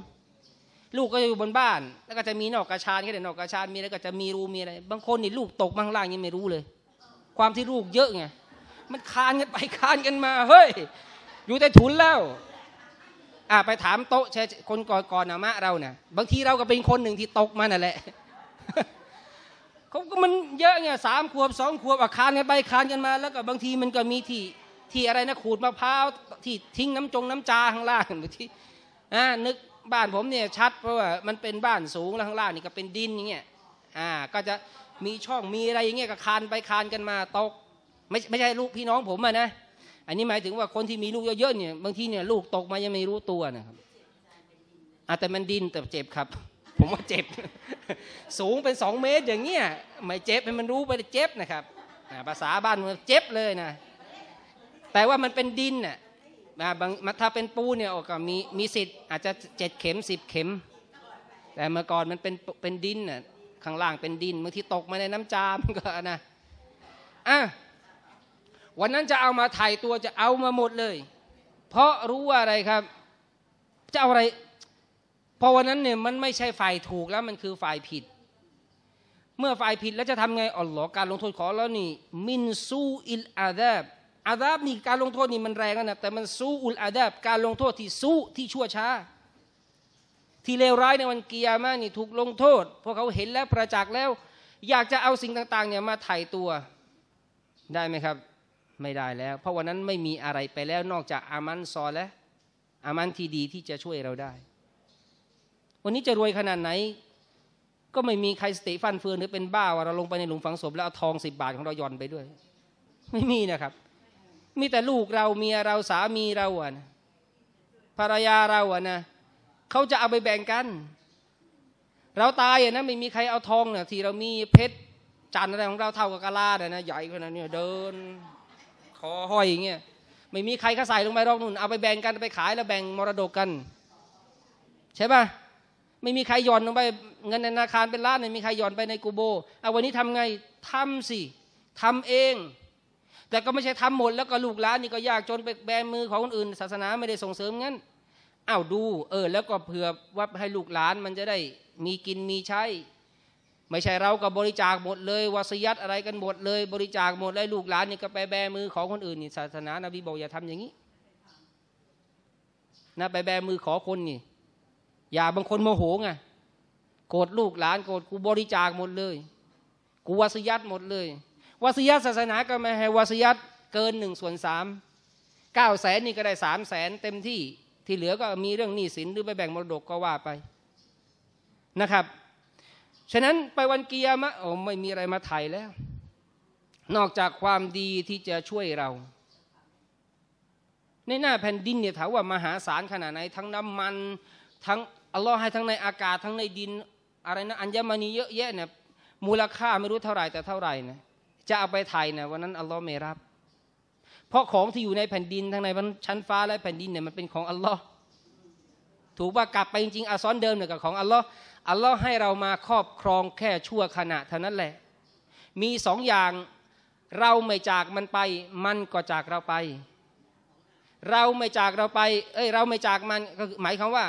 ลูกก็อยู่บนบ้าน แล้วก็จะมีนอกกระชานก็เดี๋ยวนอกกระชาน มีแล้วก็จะมีรูมีอะไร บางคนนี่ลูกตกบางล่างยังไม่รู้เลย ความที่ลูกเยอะไง มันคานกันไปคานกันมา เฮ้ย อยู่แต่ถุนแล้ว อ่าไปถามโต๊ะคนก่อนอนะมะเราเนี่ย บางทีเราก็เป็นคนหนึ่งที่ตกมานั่นแหละเขาก็มันเยอะไงสามขวบสองขวบอ่ะคานกันไปคานกันมา แล้วก็บางทีมันก็มีที่ที่อะไรนะขูดมะพร้าวที่ทิ้งน้ำจงน้ำจาข้างล่างหรือที่อนึกบ้านผมเนี่ยชัดเพราะว่ามันเป็นบ้านสูงแล้วข้างล่างนี่ก็เป็นดินอย่างเงี้ยอ่าก็จะมีช่องมีอะไรอย่างเงี้ยก็คานไปคานกันมาตกไม่ไม่ใช่ลูกพี่น้องผมอะนะ อันนี้หมายถึงว่าคนที่มีลูกเยอะๆเนี่ยบางทีเนี่ยลูกตกมายังไม่รู้ตัวนะครับอาแต่มันดินแต่เจ็บครับ ผมว่าเจ็บสูงเป็นสองเมตรอย่างเงี้ยไม่เจ็บให้มันรู้ไปเจ็บนะครับภาษาบ้านมันเจ็บเลยนะแต่ว่ามันเป็นดินน่ะบางถ้าเป็นปูเนี่ยก็มีมีสิทธิ์อาจจะเจ็ดเข็มสิบเข็ม แต่เมื่อก่อนมันเป็นเป็นดินน่ะ ข้างล่างเป็นดินบางทีตกมาในน้ำจามก็นะอ่ะวันนั้นจะเอามาถ่ายตัวจะเอามาหมดเลย เพราะรู้ว่าอะไรครับจะเอาอะไรพอวันนั้นเนี่ยมันไม่ใช่ฝ่ายถูกแล้วมันคือฝ่ายผิด เมื่อฝ่ายผิดแล้วจะทำไงอ๋อหรอการลงโทษขอแล้วนี่ มินซูอิลอาดับอาดาบนี่การลงโทษนี่มันแรงนะแต่มันสู้อุลอาดาบการลงโทษที่สู้ที่ชั่วช้าที่เลวร้ายในวันกิยามานี่ถูกลงโทษพวกเขาเห็นแล้วประจักษ์แล้ว อยากจะเอาสิ่งต่างๆเนี่ยมาไถ่ตัวได้ไหมครับ ไม่ได้แล้ว เพราะวันนั้นไม่มีอะไรไปแล้วนอกจากอามันซอและอามันที่ดีที่จะช่วยเราได้ วันนี้จะรวยขนาดไหน ก็ไม่มีใครสติฟันเฟือนหรือเป็นบ้าว่าเราลงไปในหลุมฝังศพแล้วเอาทองสิบบาทของเราย่อนไปด้วยไม่มีนะครับมีแต่ลูกเราเมียเราสามีเราอะนะภรรยาเราอะนะเขาจะเอาไปแบ่งกัน เราตายอะนะไม่มีใครเอาทองเนี่ยที่เรามีเพชรจันอะไรของเราเท่ากับกะลาเนี่ยนะใหญ่ขนาดนี้เดินคอห้อยอย่างเงี้ยไม่มีใครเขาใส่ลงไปรอกนุ่นเอาไปแบ่งกันไปขายแล้วแบ่งมรดกกันใช่ปะไม่มีใครหย่อนลงไป เงินธนาคารเป็นล้านไม่มีใครหย่อนไปในกูโบเอาวันนี้ทำไงทำสิทำเองแต่ก็ไม่ใช่ทำหมดแล้วก็ลูกหลานนี่ก็ยากจนไปแบมือของคนอื่น ศาสนาไม่ได้ส่งเสริมงั้นอ้าวดูเออแล้วก็เผื่อว่าให้ลูกหลานมันจะได้มีกินมีใช้ไม่ใช่เราก็บริจาคหมดเลยวาสยัดอะไรกันหมด เลยบริจาคหมดเลยลูกหลานนี่ก็ไปแบมือของคนอื่นนี่ศาสนานาบีบอกอย่าทำอย่างนี้นะไปแบมือขอคนนี่อย่าบางคนโมโหไงโกรธลูกหลานโกรธกูบริจาคหมดเลยกูวาสยัดหมดเลยวาสยศาสนาก็ไม่ให้วาสยศเกินหนึ่งส่วนสามเก้าแสนนี่ก็ได้สามแสนเต็มที่ที่เหลือก็มีเรื่องหนี้สินหรือไปแบ่งมรดกก็ว่าไปนะครับฉะนั้นไปวันเกียร์มะโอ้ไม่มีอะไรมาไถ่แล้ว นอกจากความดีที่จะช่วยเราในหน้า แผ่นดินเนี่ยถามว่ามหาศาลขนาดไหน ทั้งน้ำมันทั้งอัลลอฮ์ให้ทั้งในอากาศทั้งในดินอะไรนะอัญมณีเยอะแยะเนี่ยมูลค่าไม่รู้เท่าไหร่แต่เท่าไหร่นะจะเอาไปถ่ายนะวันนั้นอัลลอฮ์ไม่รับ เพราะของที่อยู่ในแผ่นดินทั้งในชั้นฟ้าและแผ่นดินเนี่ยมันเป็นของอัลลอฮ์ถูกว่ากลับไปจริงๆอาซ้อนเดิมเนี่ยกับของอัลลอฮ์อัลลอฮ์ให้เรามาครอบครองแค่ชั่วขณะเท่านั้นแหละ มีสองอย่างเราไม่จากมันไป มันก็จากเราไป เราไม่จากเราไป เอ้ยเราไม่จากมันก็หมายความว่า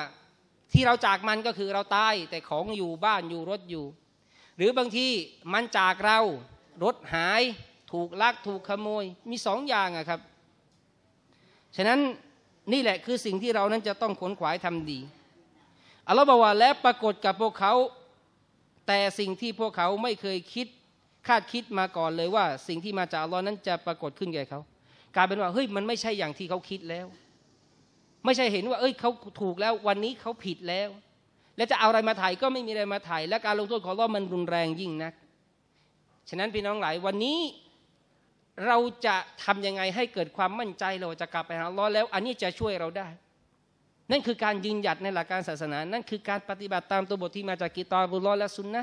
ที่เราจากมันก็คือเราตายแต่ของอยู่บ้านอยู่รถอยู่ หรือบางทีมันจากเรารถหายถูกลักถูกขโมย มีสองอย่างอะครับ ฉะนั้นนี่แหละคือสิ่งที่เรานั้นจะต้องขนขวายทำดีอัลลอฮฺบอกว่าและปรากฏกับพวกเขา แต่สิ่งที่พวกเขาไม่เคยคิดคาดคิดมาก่อนเลยว่า สิ่งที่มาจากอัลลอฮ์นั้นจะปรากฏขึ้นแก่เขากลายเป็นว่าเฮ้ยมันไม่ใช่อย่างที่เขาคิดแล้ว ไม่ใช่เห็นว่า เอ้ยเขาถูกแล้ววันนี้เขาผิดแล้ว และจะเอาอะไรมาถ่ายก็ไม่มีอะไรมาถ่าย และการลงโทษของอัลลอฮ์มันรุนแรงยิ่งนักฉะนั้นพี่น้องหลายวันนี้เราจะทํำยังไงให้เกิดความมั่นใจเราจะกลับไปหาล้อแล้ว อันนี้จะช่วยเราได้ นั่นคือการยืนหยัดในหลักการศาสนานั่นคือการปฏิบัติตามตัวบทที่มาจากกิตาบุลอและซุนนะ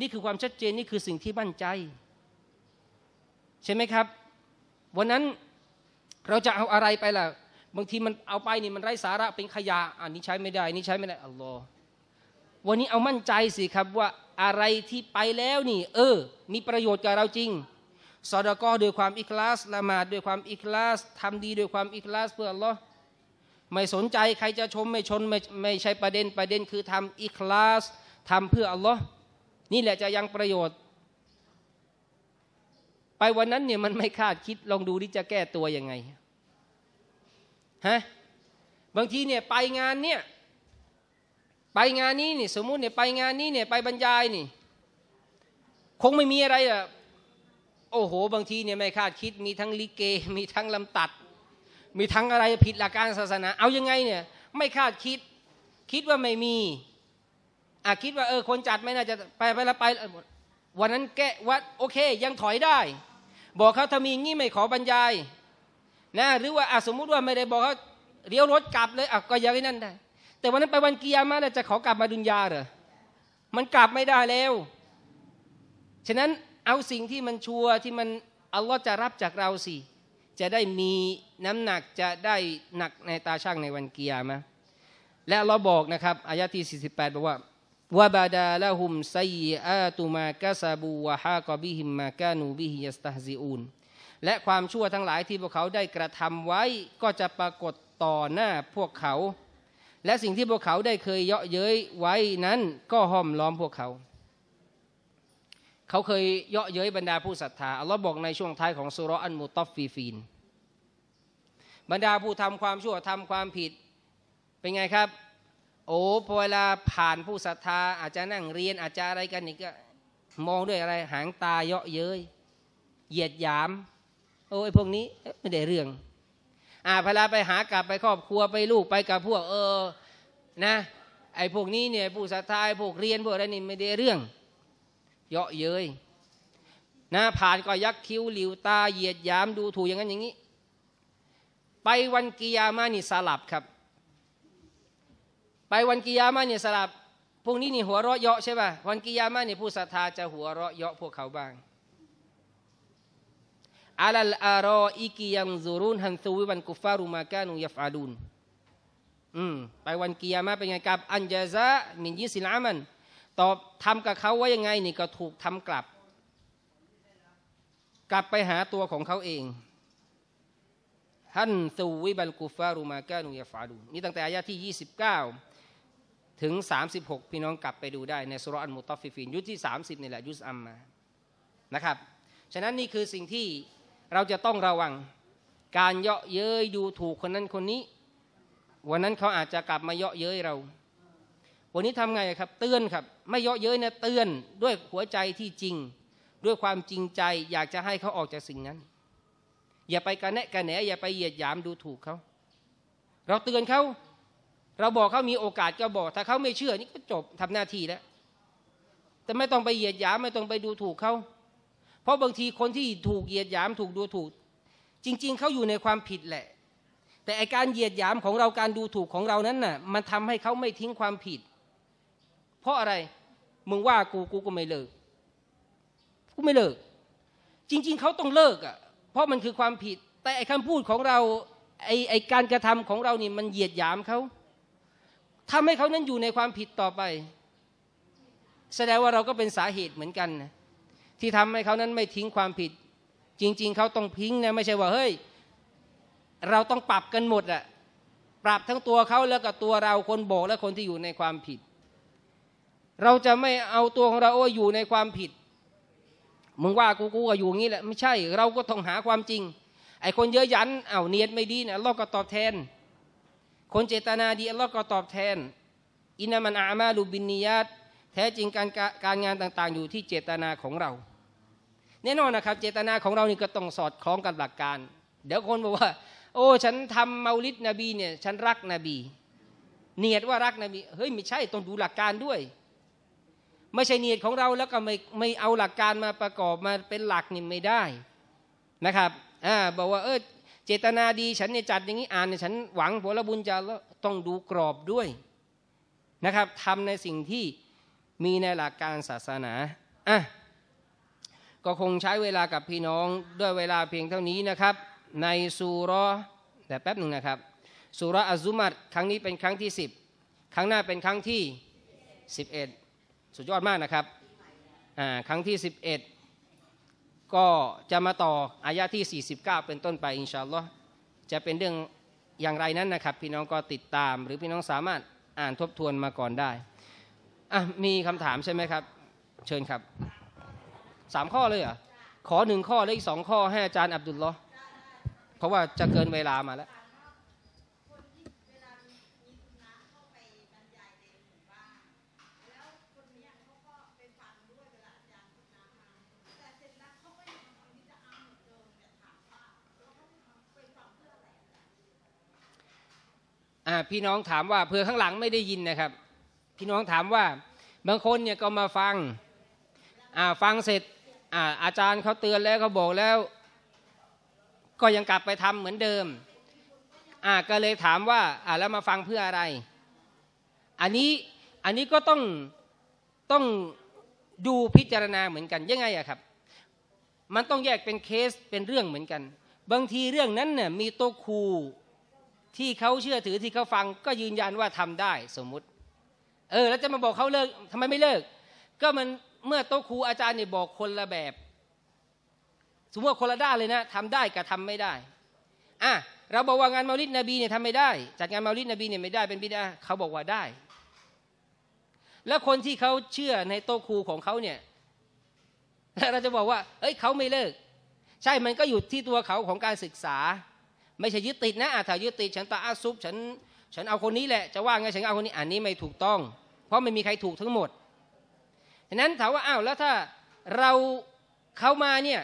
นี่คือความชัดเจนนี่คือสิ่งที่มั่นใจ ใช่ไหมครับวันนั้นเราจะเอาอะไรไปล่ะ บางทีมันเอาไปนี่มันไร้สาระเป็นขยะอันนี้ใช้ไม่ได้ นี่ใช้ไม่ได้ อัลลอฮ์วันนี้เอามั่นใจสิครับว่าอะไรที่ไปแล้วนี่ เออ มีประโยชน์กับเราจริงสอดก็ด้วยความอิคลาสละหมาดด้วยความอิคลาส ทำดีด้วยความอิคลาสเพื่ออัลลอฮ์ไม่สนใจใครจะชมไม่ชนไม่ไม่ใช่ประเด็นประเด็นคือทำอิคลาส ทำเพื่ออัลลอฮ์นี่แหละจะยังประโยชน์ ไปวันนั้นเนี่ยมันไม่คาดคิด ลองดูที่จะแก้ตัวยังไงฮะบางทีเนี่ยไปงานเนี่ยไปงานนี้นี่สมมุติเนี่ยไปงานนี้เนี่ยไปบรรยายนี่ คงไม่มีอะไรอะโอ้โห บางทีเนี่ยไม่คาดคิดมีทั้งลิเกมีทั้งลำตัด มีทั้งอะไรผิดหลักการศาสนา เอายังไงเนี่ย ไม่คาดคิดคิดว่าไม่มีอ่ะคิดว่าเออคนจัดไม่น่าจะไปไปละไปวันนั้นแกวัดโอเคยังถอยได้ บอกเขาถ้ามีงี้ไม่ขอบรรยายนะหรือว่าสมมุติว่าไม่ได้บอกเขาเลี้ยวรถกลับ เลยอ่ะก็ยังนั่นได้แต่วันนั้นไปวันกียร์มา้วจะขอกลับมาดุนยาเหรอ มันกลับไม่ได้แล้ว ฉะนั้นเอาสิ่งที่มันชัวที่มันอัลลอฮ์จะรับจากเราสิ จะได้มีน้ำหนักจะได้หนักในตาช่างในวันกียร์มะและเราบอกนะครับอายะที่ 48 บอกว่าวะบาดาละหุมไซอาตุมากาซาบูวะฮากอบิหิมมากานูบิฮิยสตาฮิอูนและความชั่วทั้งหลายที่พวกเขาได้กระทำไว้ ก็จะปรากฏต่อหน้า พวกเขาและสิ่งที่พวกเขาได้เคยเยาะเย้ยไว้นั้น ก็ห้อมล้อมพวกเขา เขาเคยเยาะเย้ยบรรดาผู้ศรัทธาอัลลอฮ์บอกในช่วงท้ายของสุรอันมุตอฟฟีฟีน บรรดาผู้ทำความชั่วทำความผิด เป็นไงครับ โอ้พอเวลาผ่านผู้ศรัทธาอาจจะนั่งเรียนอาจจะอะไรกันนี่ก็มองด้วยอะไรหางตาเยาะเย้ยเหยียดหยามโอ้ไอพวกนี้ไม่ได้เรื่องอ่าพลาไปหากลับไปครอบครัวไปลูกไปกับพวกเออนะไอ้พวกนี้เนี่ย ผู้ศรัทธาพวกเรียนพวกอะไรนี่ไม่ได้เรื่อง เยาะเย้ยนะ ผ่านก็ยักคิ้วหลิวตา เหยียดยามดูถูกอย่างนั้นอย่างนี้ ไปวันกิยามานี่สลับครับ ไปวันกิยามานี่สลับ พวกนี้นี่ หัวเราะเยาะใช่ป่ะวันกิยามานี่ผู้ศรัทธา จะหัวเราะเยาะพวกเขาบ้างอาลัลอารออีกียังซูรุนฮันซูวิวันกุฟารุมากานุยฟาดุนอืมไปวันกิยามะเป็นไงกับอันเจซะมินยิสิลามันตอบทำกับเขาว่ายังไง นี่ก็ถูกทำกลับ กลับไปหาตัวของเขาเองฮันซูวิบันกุฟารุมากานุยฟาดุนนี่ตั้งแต่อายะที่ 29 ถึง 36 พี่น้องกลับไปดูได้ในสุรอันมุตอฟิฟินยุทที่ 30นี่แหละยุสอัมมานะครับฉะนั้นนี่คือสิ่งที่เราจะต้องระวังการเยาะเย้ยดูถูกคนนั้นคนนี้วันนั้นเขาอาจจะกลับมาเยาะเย้ยเราวันนี้ทำไงครับเตือนครับ ไม่เยาะเย้ยนะเตือนด้วยหัวใจที่จริงด้วยความจริงใจอยากจะให้เขาออกจากสิ่งนั้น อย่าไปกระแนะกระแหนอย่าไปเหยียดหยามดูถูกเขา เราเตือนเขาเราบอกเขามีโอกาสก็บอก ถ้าเขาไม่เชื่อนี่ก็จบทำหน้าที่แล้ว แต่ไม่ต้องไปเหยียดหยามไม่ต้องไปดูถูกเขาเพราะบางทีคนที่ถูกเหยียดหยามถูกดูถูก จริง ๆเขาอยู่ในความผิดแหละ แต่อาการเหยียดหยามของเราการดูถูกของเรานั้นน่ะมันทำให้เขาไม่ทิ้งความผิด เพราะอะไรมึงว่ากูกูก็ไม่เลิกกูไม่เลิกจริงๆเขาต้องเลิกอ่ะเพราะมันคือความผิด แต่ไอ้คำพูดของเราไอ้ไอ้การกระทำของเรานี่มันเหยียดหยามเขาทำให้เขานั้นอยู่ในความผิดต่อไป แสดงว่าเราก็เป็นสาเหตุเหมือนกันนะที่ทำให้เขานั้นไม่ทิ้งความผิด จริง ๆเขาต้องทิ้งนะไม่ใช่ว่าเฮ้ยเราต้องปรับกันหมดอะปรับทั้งตัวเขาแล้วกับตัวเรา คนโบกและคนที่อยู่ในความผิด เราจะไม่เอาตัวของเราโอ้อยู่ในความผิดมึงว่ากูกูก็อยู่งี้แหละไม่ใช่เราก็ต้องหาความจริง ไอ้คนเยอะยันเอาเนียดไม่ดีเนี่ยเราก็ตอบแทน คนเจตนาดีเราก็ตอบแทน อินามันอามาลูบินนียาตแท้จริงการการงานต่าง ๆ อยู่ที่เจตนาของเราแน่นอนนะครับเจตนาของเรานี่ก็ต้องสอดคล้องกับหลักการ เดี๋ยวคนบอกว่าโอ้ฉันทำเมาลิดนบีเนี่ย ฉันรักนบีเนียดว่ารักนบีเฮ้ยไม่ใช่ต้องดูหลักการด้วยไม่ใช่เนียดของเราแล้วก็ไม่ไม่เอาหลักการมาประกอบมาเป็นหลักนี่ไม่ได้ นะครับอ่าบอกว่าเออเจตนาดี ฉันเนี่ยจัดอย่างนี้อ่านเนี่ยฉันหวังผลบุญจะต้องดูกรอบด้วย นะครับทำในสิ่งที่มีในหลักการศาสนาอ่ะก็คงใช้เวลากับพี่น้องด้วยเวลาเพียงเท่านี้นะครับ ในสุรแต่แป๊บหนึ่งนะครับสุรอัซุมัดครั้งนี้เป็นครั้งที่10ครั้งหน้าเป็นครั้งที่ 11 สุดยอดมากนะครับครั้งที่11ก็จะมาต่ออายะที่49 เป็นต้นไปอินชาอัลลอฮ์จะเป็นเรื่องอย่างไรนั้นนะครับ พี่น้องก็ติดตาม หรือพี่น้องสามารถอ่านทบทวนมาก่อนได้อ่ะมีคำถามใช่ไหมครับ เชิญครับสามข้อเลยเหรอขอหนึ่งข้อแล้วอีกสองข้อให้อาจารย์อับดุลลอเพราะว่าจะเกินเวลามาแล้ว พี่น้องถามว่าเพื่อข้างหลังไม่ได้ยินนะครับ พี่น้องถามว่าบางคนเนี่ยก็มาฟังฟังเสร็จอาอาจารย์เขาเตือนแล้วเขาบอกแล้ว ก็ยังกลับไปทำเหมือนเดิม อ่าก็เลยถามว่าอ่าแล้วมาฟังเพื่ออะไรอันนี้อันนี้ก็ต้องต้องดูพิจารณาเหมือนกันยังไงอะครับ มันต้องแยกเป็นเคสเป็นเรื่องเหมือนกัน บางทีเรื่องนั้นเนี่ยมีโตคูที่เขาเชื่อถือที่เขาฟัง ก็ยืนยันว่าทำได้สมมุติ เออแล้วจะมาบอกเขาเลิกทำไมไม่เลิก ก็มันเมื่อโตครูอาจารย์เนี่ยบอกคนละแบบ สมมติว่าคนละด้านเลยนะ ทำได้กับทำไม่ได้ อ่ะ เราบอกว่างานมาลิดนบีเนี่ยทำไม่ได้ จัดงานมาลิดนบีเนี่ยไม่ได้ เป็นบิดาเขาบอกว่าได้ แล้วคนที่เขาเชื่อในโตครูของเขาเนี่ย เราจะบอกว่า เอ้ยเขาไม่เลิก ใช่ มันก็อยู่ที่ตัวเขาของการศึกษา ไม่ใช่ยึดติดนะอาถายึดติดฉันตาอาซุปฉัน ฉันเอาคนนี้แหละจะว่าไงฉันเอาคนนี้อันนี้ไม่ถูกต้อง เพราะไม่มีใครถูกทั้งหมดฉะนั้นถามว่าอ้าวแล้วถ้าเราเขามาเนี่ย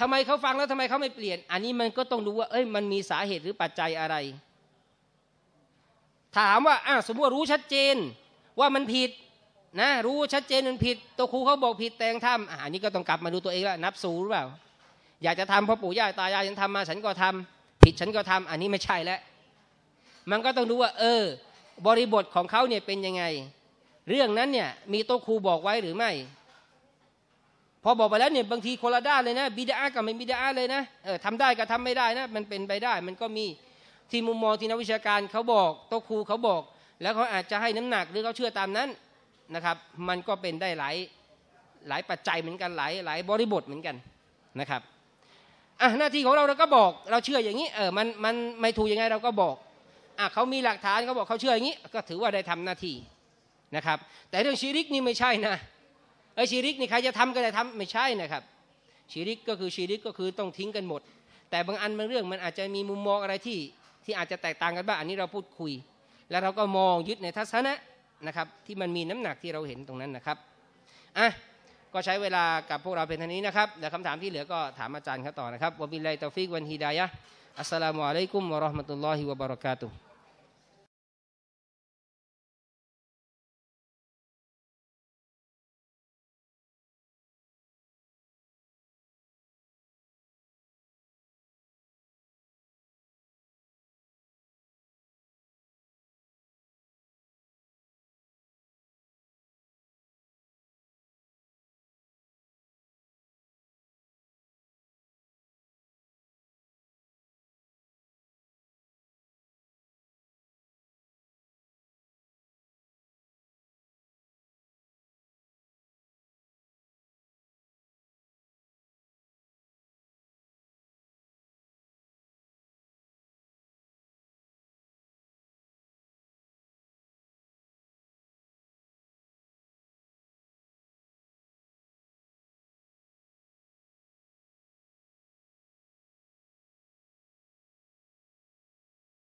ทำไมเขาฟังแล้วทำไมเขาไม่เปลี่ยน อันนี้มันก็ต้องดูว่า เอ้ยมันมีสาเหตุหรือปัจจัยอะไร ถามว่าอ้าวสมมติรู้ชัดเจน ว่ามันผิดนะรู้ชัดเจนมันผิด ตัวครูเขาบอกผิดแต่งทำอันนี้ก็ต้องกลับมาดูตัวเองแล้วนับศูนย์หรือเปล่าอยากจะทำพ่อปู่ย่าตายายฉันทำมา ฉันก็ทำ ผิดฉันก็ทำอันนี้ไม่ใช่แล้วมันก็ต้องดูว่า เออ บริบทของเขาเนี่ยเป็นยังไงเรื่องนั้นเนี่ยมีโตครูบอกไว้หรือไม่พอบอกไปแล้วเนี่ยบางทีคนละด้านเลยนะบิดากับไม่บิดาเลยนะเออทำได้กับทำไม่ได้นะมันเป็นไปได้ มันก็มีที่มุมมองที่นักวิชาการเขาบอกโตครูเขาบอก แล้วเขาอาจจะให้น้ำหนักหรือเขาเชื่อตามนั้นนะครับมันก็เป็นได้หลายหลายปัจจัยเหมือนกันหลายหลายบริบทเหมือนกันนะครับอ่ะหน้าที่ของเราเราก็บอกเราเชื่ออย่างนี้เออมันมันไม่ถูกยังไงเราก็บอกอ่ะเขามีหลักฐานเขาบอกเขาเชื่ออย่างนี้ก็ถือว่าได้ทำหน้าที่นะครับแต่เรื่องชีริกนี่ไม่ใช่นะไอ้ชีริกนี่ใครจะทำก็ได้ทำไม่ใช่นะครับชีริกก็คือชีริกก็คือต้องทิ้งกันหมด แต่บางอันบางเรื่องมันอาจจะมีมุมมองอะไรที่ที่อาจจะแตกต่างกันบ้างอันนี้เราพูดคุย แล้วเราก็มองยึดในทัศนะนะครับที่มันมีน้ำหนักที่เราเห็นตรงนั้นนะครับอ่ะก็ใช้เวลากับพวกเราเป็นท่านี้นะครับเดี๋ยวคำถามที่เหลือก็ถามอาจารย์ครับต่อนะครับวบิลไลตอฟิกวันฮีดายะอัสสลามุอะลัยกุมวะราะห์มะตุลลอฮิวะบะเราะกาตุฮ์